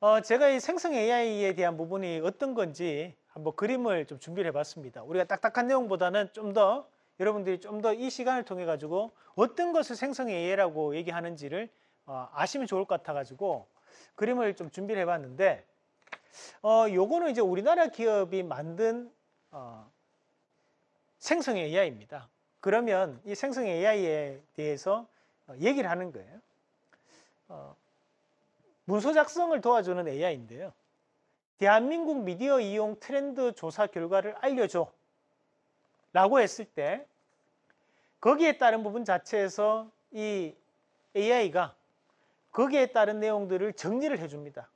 어, 제가 이 생성 AI에 대한 부분이 어떤 건지 한번 그림을 좀 준비를 해봤습니다. 우리가 딱딱한 내용보다는 좀 더 여러분들이 좀 더 이 시간을 통해 가지고 어떤 것을 생성 AI라고 얘기하는지를 어, 아시면 좋을 것 같아가지고 그림을 좀 준비를 해봤는데 어, 요거는 이제 우리나라 기업이 만든 어, 생성 AI입니다. 그러면 이 생성 AI에 대해서 어, 얘기를 하는 거예요. 어, 문서 작성을 도와주는 AI인데요. 대한민국 미디어 이용 트렌드 조사 결과를 알려줘 라고 했을 때 거기에 따른 부분 자체에서 이 AI가 거기에 따른 내용들을 정리를 해줍니다.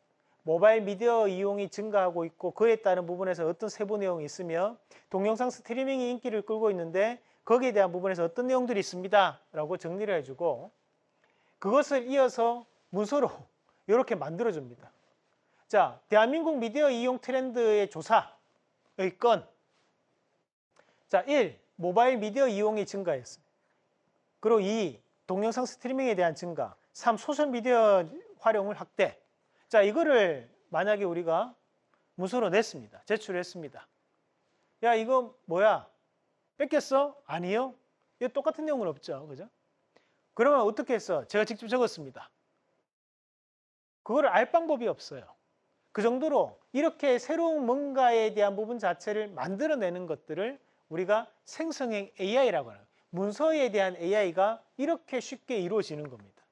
모바일 미디어 이용이 증가하고 있고 그에 따른 부분에서 어떤 세부 내용이 있으며 동영상 스트리밍이 인기를 끌고 있는데 거기에 대한 부분에서 어떤 내용들이 있습니다. 라고 정리를 해주고 그것을 이어서 문서로 <laughs> 이렇게 만들어줍니다. 자, 대한민국 미디어 이용 트렌드의 조사의 건 자, 1. 모바일 미디어 이용이 증가했습니다. 그리고 2. 동영상 스트리밍에 대한 증가 3. 소셜미디어 활용을 확대 자, 이거를 만약에 우리가 문서로 냈습니다. 제출했습니다. 야, 이거 뭐야? 뺏겼어? 아니요. 이 똑같은 내용은 없죠. 그죠? 그러면 어떻게 했어? 제가 직접 적었습니다. 그걸 알 방법이 없어요. 그 정도로 이렇게 새로운 뭔가에 대한 부분 자체를 만들어내는 것들을 우리가 생성형 AI라고 하는 문서에 대한 AI가 이렇게 쉽게 이루어지는 겁니다.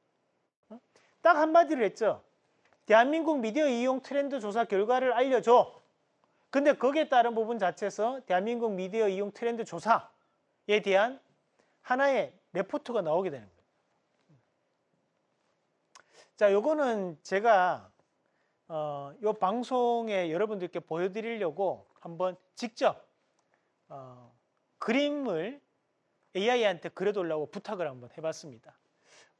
딱 한마디를 했죠. 대한민국 미디어 이용 트렌드 조사 결과를 알려줘. 근데 거기에 따른 부분 자체에서 대한민국 미디어 이용 트렌드 조사에 대한 하나의 레포트가 나오게 되는 거예요. 자, 요거는 제가 어, 요 방송에 여러분들께 보여드리려고 한번 직접 어, 그림을 AI한테 그려달라고 부탁을 한번 해봤습니다.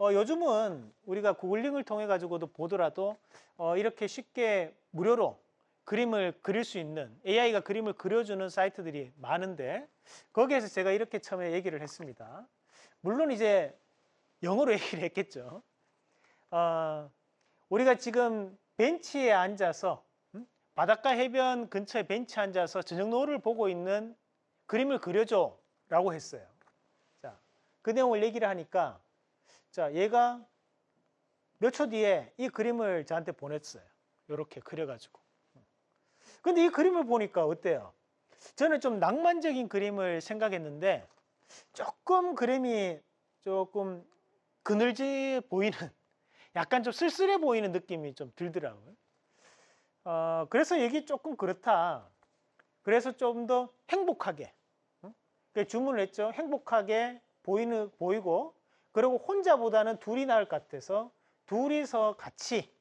어, 요즘은 우리가 구글링을 통해 가지고도 보더라도 어, 이렇게 쉽게 무료로 그림을 그릴 수 있는 AI가 그림을 그려주는 사이트들이 많은데 거기에서 제가 이렇게 처음에 얘기를 했습니다. 물론 이제 영어로 <laughs> 얘기를 했겠죠. 어, 우리가 지금 벤치에 앉아서 음? 바닷가 해변 근처에 벤치에 앉아서 저녁 노을을 보고 있는 그림을 그려줘 라고 했어요. 자, 그 내용을 얘기를 하니까 자, 얘가 몇 초 뒤에 이 그림을 저한테 보냈어요. 이렇게 그려가지고. 근데 이 그림을 보니까 어때요? 저는 좀 낭만적인 그림을 생각했는데 조금 그림이 조금 그늘지 보이는 약간 좀 쓸쓸해 보이는 느낌이 좀 들더라고요. 어, 그래서 얘기 조금 그렇다. 그래서 좀 더 행복하게 응? 그러니까 주문을 했죠. 행복하게 보이는, 보이고 그리고 혼자보다는 둘이 나을 것 같아서 둘이서 같이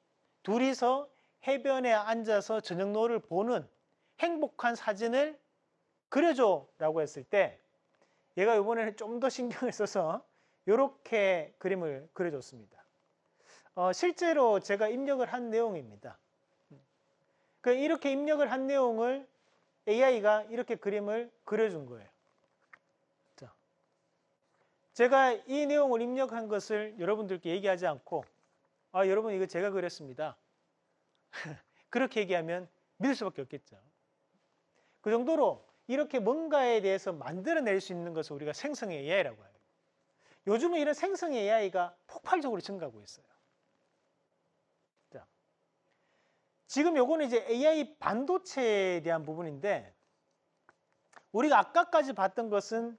둘이서 해변에 앉아서 저녁 노을을 보는 행복한 사진을 그려줘 라고 했을 때 얘가 이번에는 좀 더 신경을 써서 이렇게 그림을 그려줬습니다. 어, 실제로 제가 입력을 한 내용입니다. 그러니까 이렇게 입력을 한 내용을 AI가 이렇게 그림을 그려준 거예요. 제가 이 내용을 입력한 것을 여러분들께 얘기하지 않고 아 여러분 이거 제가 그랬습니다. <laughs> 그렇게 얘기하면 믿을 수밖에 없겠죠. 그 정도로 이렇게 뭔가에 대해서 만들어낼 수 있는 것을 우리가 생성 AI라고 해요. 요즘은 이런 생성 AI가 폭발적으로 증가하고 있어요. 자, 지금 요거는 이제 AI 반도체에 대한 부분인데 우리가 아까까지 봤던 것은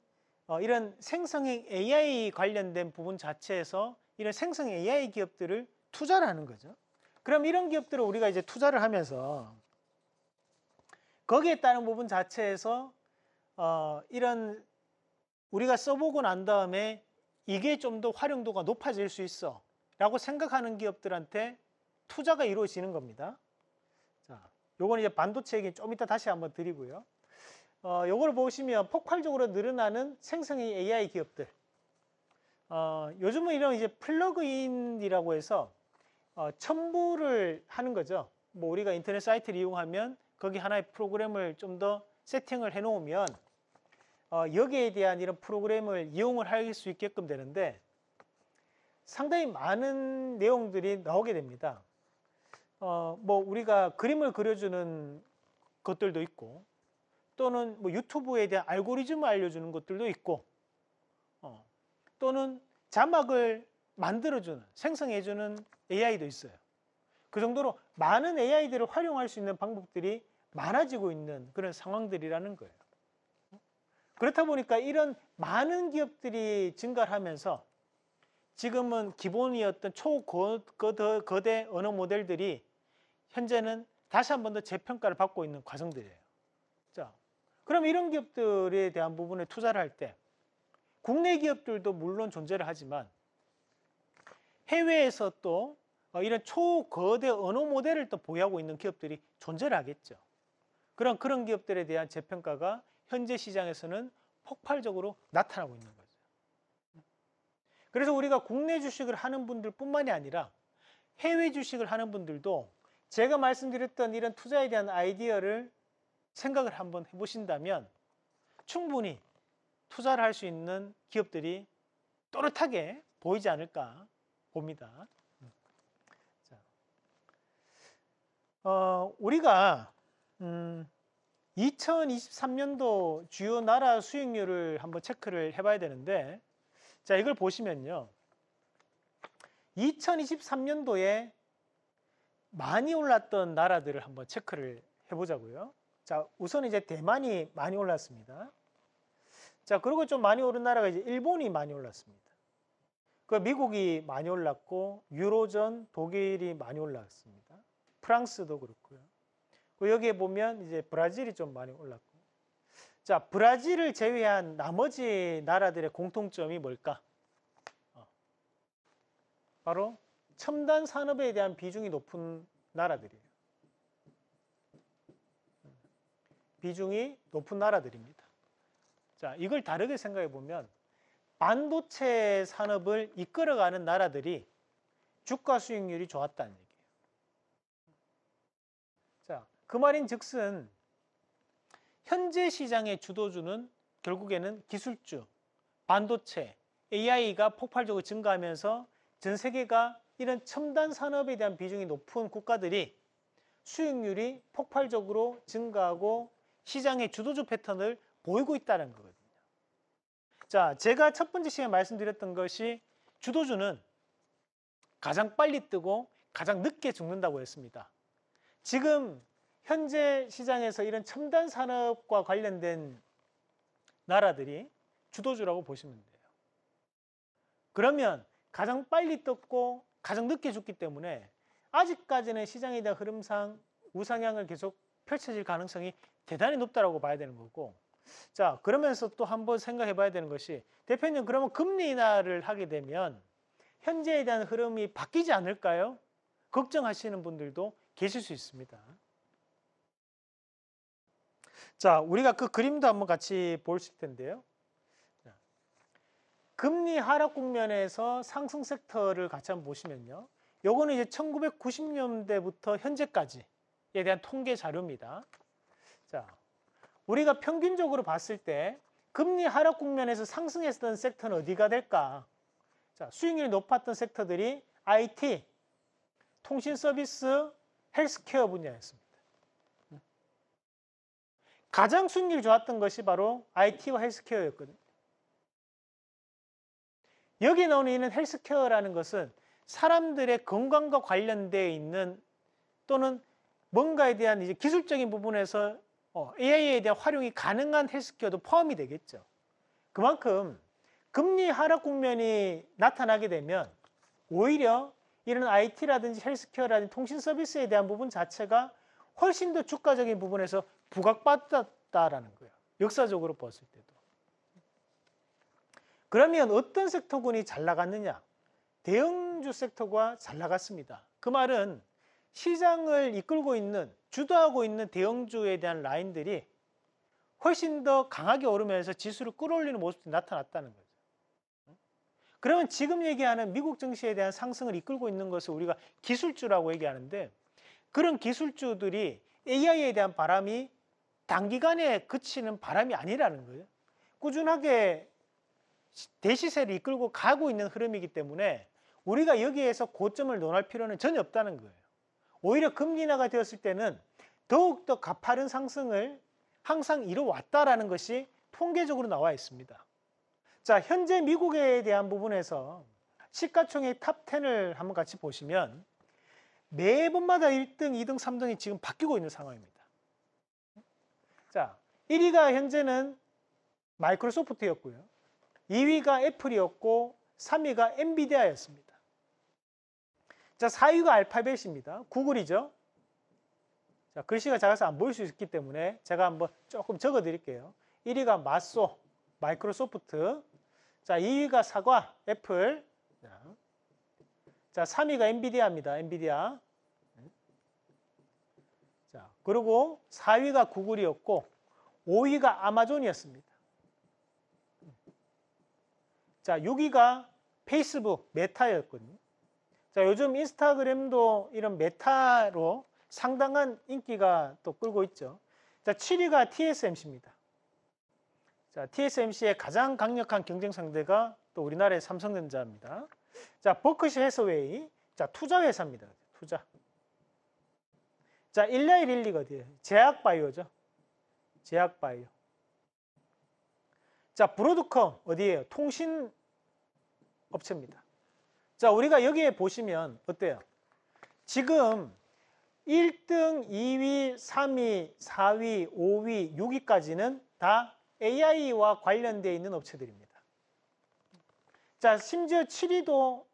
어, 이런 생성형 AI 관련된 부분 자체에서 이런 생성 AI 기업들을 투자를 하는 거죠. 그럼 이런 기업들을 우리가 이제 투자를 하면서 거기에 따른 부분 자체에서 어, 이런 우리가 써보고 난 다음에 이게 좀 더 활용도가 높아질 수 있어 라고 생각하는 기업들한테 투자가 이루어지는 겁니다. 자, 요건 이제 반도체 얘기 좀 이따 다시 한번 드리고요. 어, 요걸 보시면 폭발적으로 늘어나는 생성의 AI 기업들. 어, 요즘은 이런 이제 플러그인이라고 해서 어, 첨부를 하는 거죠. 뭐 우리가 인터넷 사이트를 이용하면 거기 하나의 프로그램을 좀 더 세팅을 해 놓으면 어, 여기에 대한 이런 프로그램을 이용을 할 수 있게끔 되는데 상당히 많은 내용들이 나오게 됩니다. 어, 뭐 우리가 그림을 그려주는 것들도 있고 또는 뭐 유튜브에 대한 알고리즘을 알려주는 것들도 있고 어, 또는 자막을 만들어주는 생성해주는 AI도 있어요. 그 정도로 많은 AI들을 활용할 수 있는 방법들이 많아지고 있는 그런 상황들이라는 거예요. 그렇다 보니까 이런 많은 기업들이 증가하면서 지금은 기본이었던 초거대 언어 모델들이 현재는 다시 한 번 더 재평가를 받고 있는 과정들이에요. 그럼 이런 기업들에 대한 부분에 투자를 할 때 국내 기업들도 물론 존재를 하지만 해외에서 또 어, 이런 초거대 언어 모델을 또 보유하고 있는 기업들이 존재를 하겠죠. 그런 그런 기업들에 대한 재평가가 현재 시장에서는 폭발적으로 나타나고 있는 거죠. 그래서 우리가 국내 주식을 하는 분들뿐만이 아니라 해외 주식을 하는 분들도 제가 말씀드렸던 이런 투자에 대한 아이디어를 생각을 한번 해보신다면 충분히 투자를 할 수 있는 기업들이 또렷하게 보이지 않을까 봅니다. 어, 우리가 음, 2023년도 주요 나라 수익률을 한번 체크를 해봐야 되는데 자 이걸 보시면요. 2023년도에 많이 올랐던 나라들을 한번 체크를 해보자고요. 자, 우선 이제 대만이 많이 올랐습니다. 자, 그리고 좀 많이 오른 나라가 이제 일본이 많이 올랐습니다. 그 미국이 많이 올랐고 유로존 독일이 많이 올랐습니다. 프랑스도 그렇고요. 그 여기에 보면 이제 브라질이 좀 많이 올랐고. 자, 브라질을 제외한 나머지 나라들의 공통점이 뭘까? 어. 바로 첨단 산업에 대한 비중이 높은 나라들이에요. 비중이 높은 나라들입니다. 자, 이걸 다르게 생각해 보면 반도체 산업을 이끌어가는 나라들이 주가 수익률이 좋았다는 얘기예요. 자, 그 말인 즉슨 현재 시장의 주도주는 결국에는 기술주, 반도체, AI가 폭발적으로 증가하면서 전 세계가 이런 첨단 산업에 대한 비중이 높은 국가들이 수익률이 폭발적으로 증가하고 시장의 주도주 패턴을 보이고 있다는 거거든요. 자, 제가 첫 번째 시간에 말씀드렸던 것이 주도주는 가장 빨리 뜨고 가장 늦게 죽는다고 했습니다. 지금 현재 시장에서 이런 첨단 산업과 관련된 나라들이 주도주라고 보시면 돼요. 그러면 가장 빨리 떴고 가장 늦게 죽기 때문에 아직까지는 시장에 대한 흐름상 우상향을 계속 펼쳐질 가능성이 대단히 높다라고 봐야 되는 거고 자 그러면서 또 한번 생각해 봐야 되는 것이 대표님 그러면 금리 인하를 하게 되면 현재에 대한 흐름이 바뀌지 않을까요? 걱정하시는 분들도 계실 수 있습니다. 자 우리가 그 그림도 한번 같이 보실 텐데요. 금리 하락 국면에서 상승 섹터를 같이 한번 보시면요. 요거는 이제 1990년대부터 현재까지에 대한 통계 자료입니다. 우리가 평균적으로 봤을 때 금리 하락 국면에서 상승했던 섹터는 어디가 될까? 자, 수익률이 높았던 섹터들이 IT, 통신 서비스, 헬스케어 분야였습니다. 가장 수익률이 좋았던 것이 바로 IT와 헬스케어였거든요. 여기 나오는 이는 헬스케어라는 것은 사람들의 건강과 관련되어 있는 또는 뭔가에 대한 이제 기술적인 부분에서 어, AI에 대한 활용이 가능한 헬스케어도 포함이 되겠죠. 그만큼 금리 하락 국면이 나타나게 되면 오히려 이런 IT라든지 헬스케어라든지 통신 서비스에 대한 부분 자체가 훨씬 더 주가적인 부분에서 부각받았다라는 거예요. 역사적으로 봤을 때도. 그러면 어떤 섹터군이 잘 나갔느냐? 대응주 섹터가 잘 나갔습니다. 그 말은 시장을 이끌고 있는 주도하고 있는 대형주에 대한 라인들이 훨씬 더 강하게 오르면서 지수를 끌어올리는 모습이 나타났다는 거죠. 그러면 지금 얘기하는 미국 증시에 대한 상승을 이끌고 있는 것을 우리가 기술주라고 얘기하는데 그런 기술주들이 AI에 대한 바람이 단기간에 그치는 바람이 아니라는 거예요. 꾸준하게 대시세를 이끌고 가고 있는 흐름이기 때문에 우리가 여기에서 고점을 논할 필요는 전혀 없다는 거예요. 오히려 금리 나가 되었을 때는 더욱더 가파른 상승을 항상 이뤄왔다라는 것이 통계적으로 나와 있습니다. 자, 현재 미국에 대한 부분에서 시가총액 탑10을 한번 같이 보시면 매번마다 1등, 2등, 3등이 지금 바뀌고 있는 상황입니다. 자, 1위가 현재는 마이크로소프트였고요. 2위가 애플이었고 3위가 엔비디아였습니다. 자, 4위가 알파벳입니다. 구글이죠. 자, 글씨가 작아서 안 보일 수 있기 때문에 제가 한번 조금 적어 드릴게요. 1위가 마소, 마이크로소프트. 자, 2위가 사과, 애플. 자, 3위가 엔비디아입니다. 엔비디아. 자, 그리고 4위가 구글이었고 5위가 아마존이었습니다. 자, 6위가 페이스북 메타였거든요. 자, 요즘 인스타그램도 이런 메타로 상당한 인기가 또 끌고 있죠. 자, 7위가 TSMC입니다. 자, TSMC의 가장 강력한 경쟁 상대가 또 우리나라의 삼성전자입니다. 자, 버크시 해서웨이. 자, 투자 회사입니다. 투자. 자, 1112가 어디예요? 제약바이오죠. 제약바이오. 자, 브로드컴 어디예요? 통신 업체입니다. 자, 우리가 여기에 보시면 어때요? 지금 1등, 2위, 3위, 4위, 5위, 6위까지는 다 AI와 관련되어 있는 업체들입니다. 자, 심지어 7위도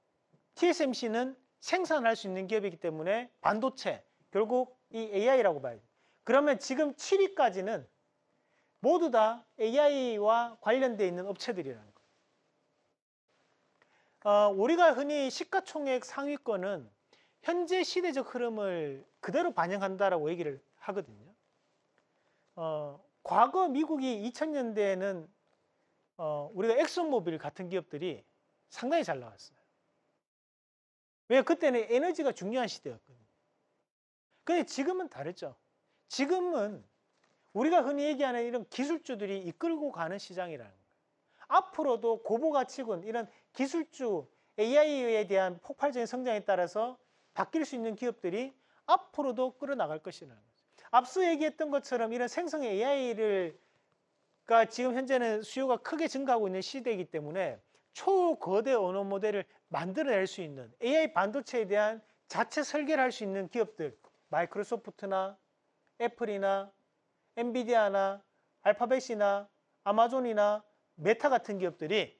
TSMC는 생산할 수 있는 기업이기 때문에 반도체, 결국 이 AI라고 봐야 돼요. 그러면 지금 7위까지는 모두 다 AI와 관련되어 있는 업체들이라는 거예요. 어, 우리가 흔히 시가총액 상위권은 현재 시대적 흐름을 그대로 반영한다라고 얘기를 하거든요. 어, 과거 미국이 2000년대에는 어, 우리가 엑슨모빌 같은 기업들이 상당히 잘 나왔어요. 왜 그때는 에너지가 중요한 시대였거든요. 근데 지금은 다르죠. 지금은 우리가 흔히 얘기하는 이런 기술주들이 이끌고 가는 시장이라는 거예요. 앞으로도 고보가치군 이런 기술주 AI에 대한 폭발적인 성장에 따라서 바뀔 수 있는 기업들이 앞으로도 끌어나갈 것이라는 거죠. 앞서 얘기했던 것처럼 이런 생성 AI를 가 지금 현재는 수요가 크게 증가하고 있는 시대이기 때문에 초거대 언어 모델을 만들어낼 수 있는 AI 반도체에 대한 자체 설계를 할 수 있는 기업들 마이크로소프트나 애플이나 엔비디아나 알파벳이나 아마존이나 메타 같은 기업들이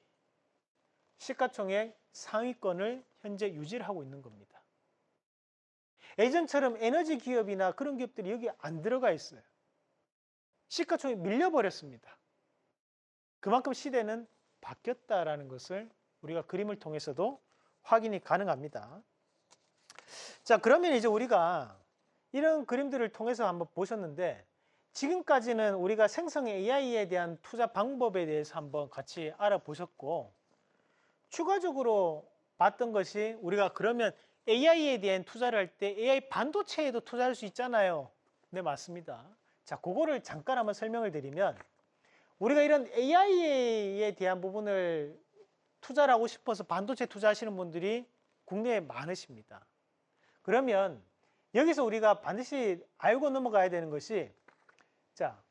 시가총액 상위권을 현재 유지를 하고 있는 겁니다. 예전처럼 에너지 기업이나 그런 기업들이 여기 안 들어가 있어요. 시가총액 밀려버렸습니다. 그만큼 시대는 바뀌었다라는 것을 우리가 그림을 통해서도 확인이 가능합니다. 자, 그러면 이제 우리가 이런 그림들을 통해서 한번 보셨는데 지금까지는 우리가 생성 AI에 대한 투자 방법에 대해서 한번 같이 알아보셨고 추가적으로 봤던 것이 우리가 그러면 AI에 대한 투자를 할 때 AI 반도체에도 투자할 수 있잖아요. 네, 맞습니다. 자, 그거를 잠깐 한번 설명을 드리면 우리가 이런 AI에 대한 부분을 투자를 하고 싶어서 반도체 투자하시는 분들이 국내에 많으십니다. 그러면 여기서 우리가 반드시 알고 넘어가야 되는 것이 자,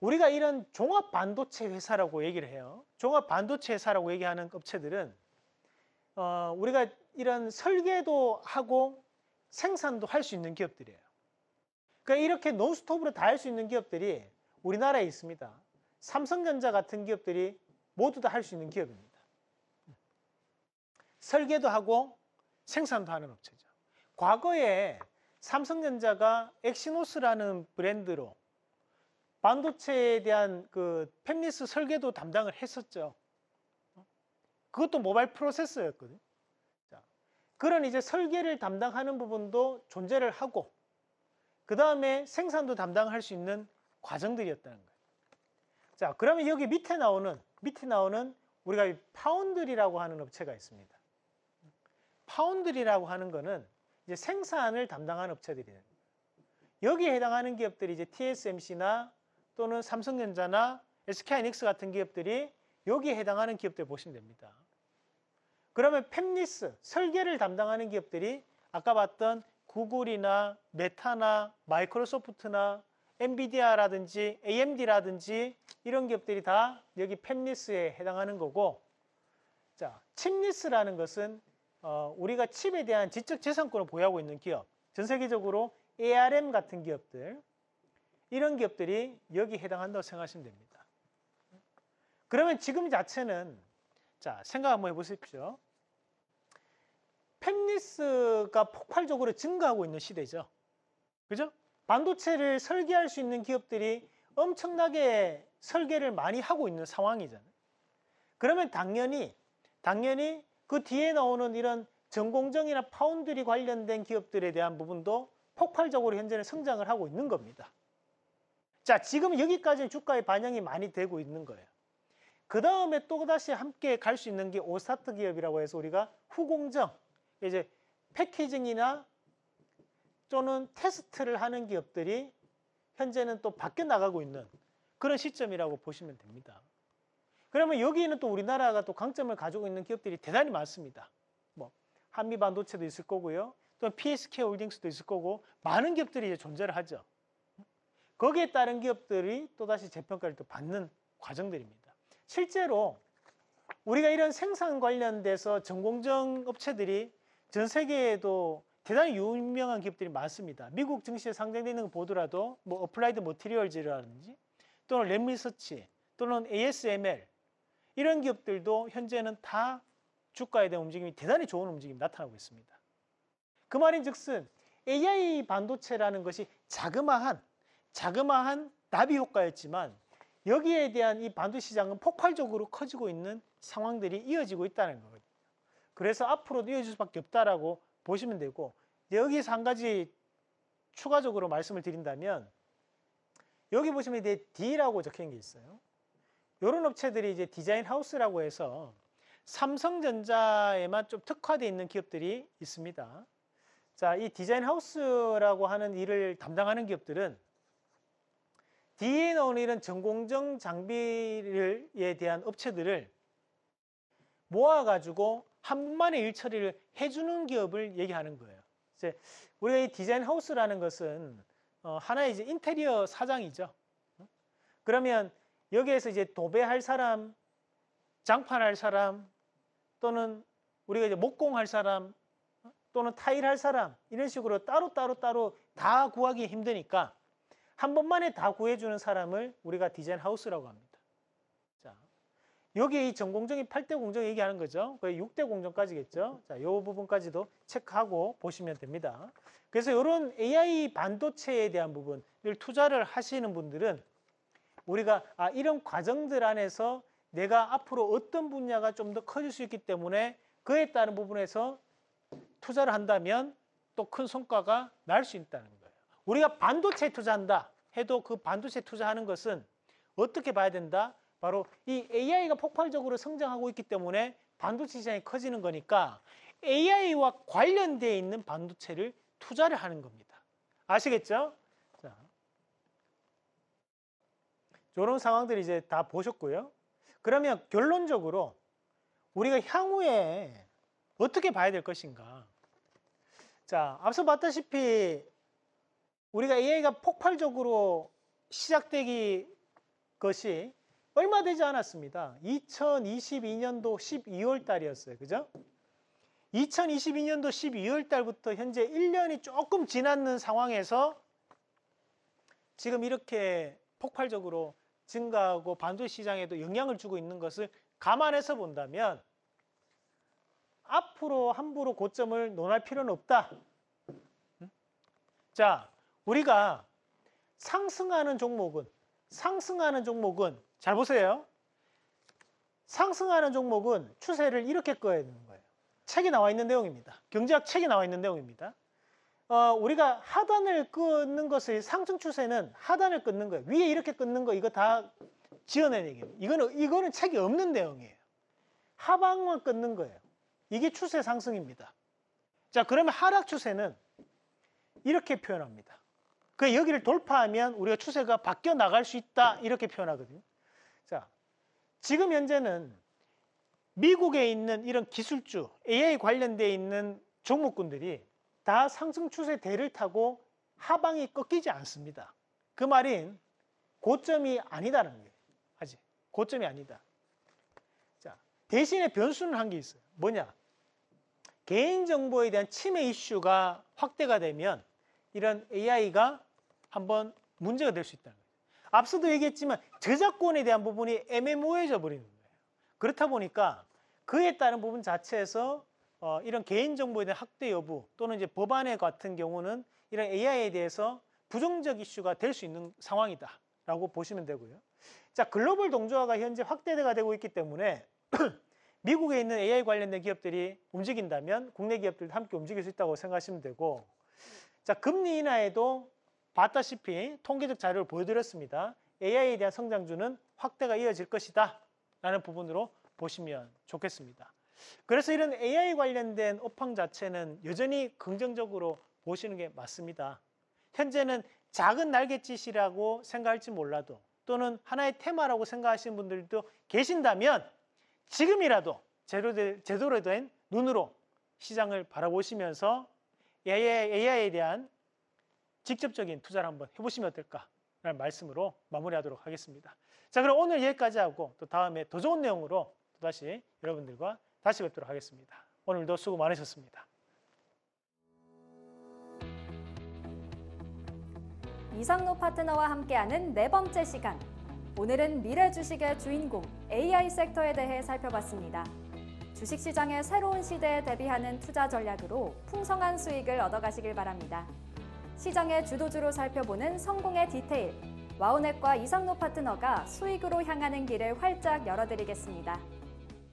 우리가 이런 종합 반도체 회사라고 얘기를 해요. 종합 반도체 회사라고 얘기하는 업체들은 어, 우리가 이런 설계도 하고 생산도 할 수 있는 기업들이에요. 그러니까 이렇게 논스톱으로 다 할 수 있는 기업들이 우리나라에 있습니다. 삼성전자 같은 기업들이 모두 다 할 수 있는 기업입니다. 설계도 하고 생산도 하는 업체죠. 과거에 삼성전자가 엑시노스라는 브랜드로 반도체에 대한 그 팹리스 설계도 담당을 했었죠. 그것도 모바일 프로세서였거든요. 그런 이제 설계를 담당하는 부분도 존재를 하고 그 다음에 생산도 담당할 수 있는 과정들이었다는 거예요. 자, 그러면 여기 밑에 나오는 밑에 나오는 우리가 이 파운드리라고 하는 업체가 있습니다. 파운드리라고 하는 거는 이제 생산을 담당한 업체들이에요. 여기에 해당하는 기업들이 이제 TSMC나 또는 삼성전자나 SK이닉스 같은 기업들이 여기에 해당하는 기업들 보시면 됩니다. 그러면 펩리스 설계를 담당하는 기업들이 아까 봤던 구글이나 메타나 마이크로소프트나 엔비디아라든지 AMD라든지 이런 기업들이 다 여기 펩리스에 해당하는 거고 자, 칩리스라는 것은 어, 우리가 칩에 대한 지적 재산권을 보유하고 있는 기업 전 세계적으로 ARM 같은 기업들 이런 기업들이 여기 해당한다고 생각하시면 됩니다. 그러면 지금 자체는 자 생각 한번 해보십시오. 펩리스가 폭발적으로 증가하고 있는 시대죠. 그죠? 반도체를 설계할 수 있는 기업들이 엄청나게 설계를 많이 하고 있는 상황이잖아요. 그러면 당연히 당연히 그 뒤에 나오는 이런 전공정이나 파운드리 관련된 기업들에 대한 부분도 폭발적으로 현재는 성장을 하고 있는 겁니다. 자, 지금 여기까지는 주가에 반영이 많이 되고 있는 거예요. 그 다음에 또 다시 함께 갈 수 있는 게 오스타트 기업이라고 해서 우리가 후공정, 이제 패키징이나 또는 테스트를 하는 기업들이 현재는 또 밖에 나가고 있는 그런 시점이라고 보시면 됩니다. 그러면 여기에는 또 우리나라가 또 강점을 가지고 있는 기업들이 대단히 많습니다. 뭐 한미반도체도 있을 거고요. 또 PSK 홀딩스도 있을 거고 많은 기업들이 이제 존재를 하죠. 거기에 따른 기업들이 또다시 재평가를 또 받는 과정들입니다. 실제로 우리가 이런 생산 관련돼서 전공정 업체들이 전 세계에도 대단히 유명한 기업들이 많습니다. 미국 증시에 상장되는 있 보더라도 뭐 어플라이드 모티리얼즈라든지 또는 랩리서치 또는 ASML 이런 기업들도 현재는 다 주가에 대한 움직임이 대단히 좋은 움직임이 나타나고 있습니다. 그 말인 즉슨 AI 반도체라는 것이 자그마한 자그마한 나비 효과였지만 여기에 대한 이 반도 시장은 폭발적으로 커지고 있는 상황들이 이어지고 있다는 거거든요. 그래서 앞으로도 이어질 수밖에 없다라고 보시면 되고 여기서 한 가지 추가적으로 말씀을 드린다면 여기 보시면 이제 D라고 적힌 게 있어요. 이런 업체들이 이제 디자인 하우스라고 해서 삼성전자에만 좀 특화되어 있는 기업들이 있습니다. 자, 이 디자인 하우스라고 하는 일을 담당하는 기업들은 DNO는 이런 전공정 장비에 대한 업체들을 모아가지고 한 번만에 일 처리를 해주는 기업을 얘기하는 거예요. 이제 우리가 이 디자인 하우스라는 것은 어, 하나의 이제 인테리어 사장이죠. 그러면 여기에서 이제 도배할 사람, 장판할 사람, 또는 우리가 이제 목공할 사람, 또는 타일할 사람 이런 식으로 따로 따로 따로 다 구하기 힘드니까 한 번만에 다 구해주는 사람을 우리가 디자인 하우스라고 합니다. 자, 여기 이 전공정이 8대 공정 얘기하는 거죠. 그 6대 공정까지겠죠. 자, 요 부분까지도 체크하고 보시면 됩니다. 그래서 이런 AI 반도체에 대한 부분을 투자를 하시는 분들은 우리가 아, 이런 과정들 안에서 내가 앞으로 어떤 분야가 좀 더 커질 수 있기 때문에 그에 따른 부분에서 투자를 한다면 또 큰 성과가 날 수 있다는 거예요. 우리가 반도체에 투자한다 해도 그 반도체에 투자하는 것은 어떻게 봐야 된다? 바로 이 AI가 폭발적으로 성장하고 있기 때문에 반도체 시장이 커지는 거니까 AI와 관련되어 있는 반도체를 투자를 하는 겁니다. 아시겠죠? 자, 이런 상황들이 이제 다 보셨고요. 그러면 결론적으로 우리가 향후에 어떻게 봐야 될 것인가? 자, 앞서 봤다시피 우리가 AI가 폭발적으로 시작되기 것이 얼마 되지 않았습니다. 2022년도 12월 달이었어요. 그죠? 2022년도 12월 달부터 현재 1년이 조금 지났는 상황에서 지금 이렇게 폭발적으로 증가하고 반도체 시장에도 영향을 주고 있는 것을 감안해서 본다면 앞으로 함부로 고점을 논할 필요는 없다. 자, 우리가 상승하는 종목은 상승하는 종목은 잘 보세요. 상승하는 종목은 추세를 이렇게 꺼야 되는 거예요. 책이 나와 있는 내용입니다. 경제학 책이 나와 있는 내용입니다. 어, 우리가 하단을 끊는 것의 상승 추세는 하단을 끊는 거예요. 위에 이렇게 끊는 거 이거 다 지어낸 얘기예요. 이거는 이거는 책이 없는 내용이에요. 하방만 끊는 거예요. 이게 추세 상승입니다. 자, 그러면 하락 추세는 이렇게 표현합니다. 그 여기를 돌파하면 우리가 추세가 바뀌어 나갈 수 있다 이렇게 표현하거든요. 자, 지금 현재는 미국에 있는 이런 기술주, AI 관련돼 있는 종목군들이 다 상승 추세 대를 타고 하방이 꺾이지 않습니다. 그 말인 고점이 아니다는 라 거예요. 아직 고점이 아니다. 자, 대신에 변수는 한 게 있어요. 뭐냐? 개인정보에 대한 침해 이슈가 확대가 되면 이런 AI가 한번 문제가 될 수 있다는 거예요. 앞서도 얘기했지만 저작권에 대한 부분이 애매모호해져 버리는 거예요. 그렇다 보니까 그에 따른 부분 자체에서 어, 이런 개인정보에 대한 학대 여부 또는 이제 법안에 같은 경우는 이런 AI에 대해서 부정적 이슈가 될 수 있는 상황이다 라고 보시면 되고요. 자 글로벌 동조화가 현재 확대가 되고 있기 때문에 <clears throat> 미국에 있는 AI 관련된 기업들이 움직인다면 국내 기업들도 함께 움직일 수 있다고 생각하시면 되고 자 금리 인하에도 봤다시피 통계적 자료를 보여드렸습니다. AI에 대한 성장주는 확대가 이어질 것이다 라는 부분으로 보시면 좋겠습니다. 그래서 이런 AI 관련된 업황 자체는 여전히 긍정적으로 보시는 게 맞습니다. 현재는 작은 날갯짓이라고 생각할지 몰라도 또는 하나의 테마라고 생각하시는 분들도 계신다면 지금이라도 제대로 된 눈으로 시장을 바라보시면서 AI에 대한 직접적인 투자를 한번 해보시면 어떨까라는 말씀으로 마무리하도록 하겠습니다. 자, 그럼 오늘 여기까지 하고 또 다음에 더 좋은 내용으로 또 다시 여러분들과 다시 뵙도록 하겠습니다. 오늘도 수고 많으셨습니다. 이상노 파트너와 함께하는 네 번째 시간. 오늘은 미래 주식의 주인공 AI 섹터에 대해 살펴봤습니다. 주식시장의 새로운 시대에 대비하는 투자 전략으로 풍성한 수익을 얻어가시길 바랍니다. 시장의 주도주로 살펴보는 성공의 디테일. 와우넷과 이상노 파트너가 수익으로 향하는 길을 활짝 열어드리겠습니다.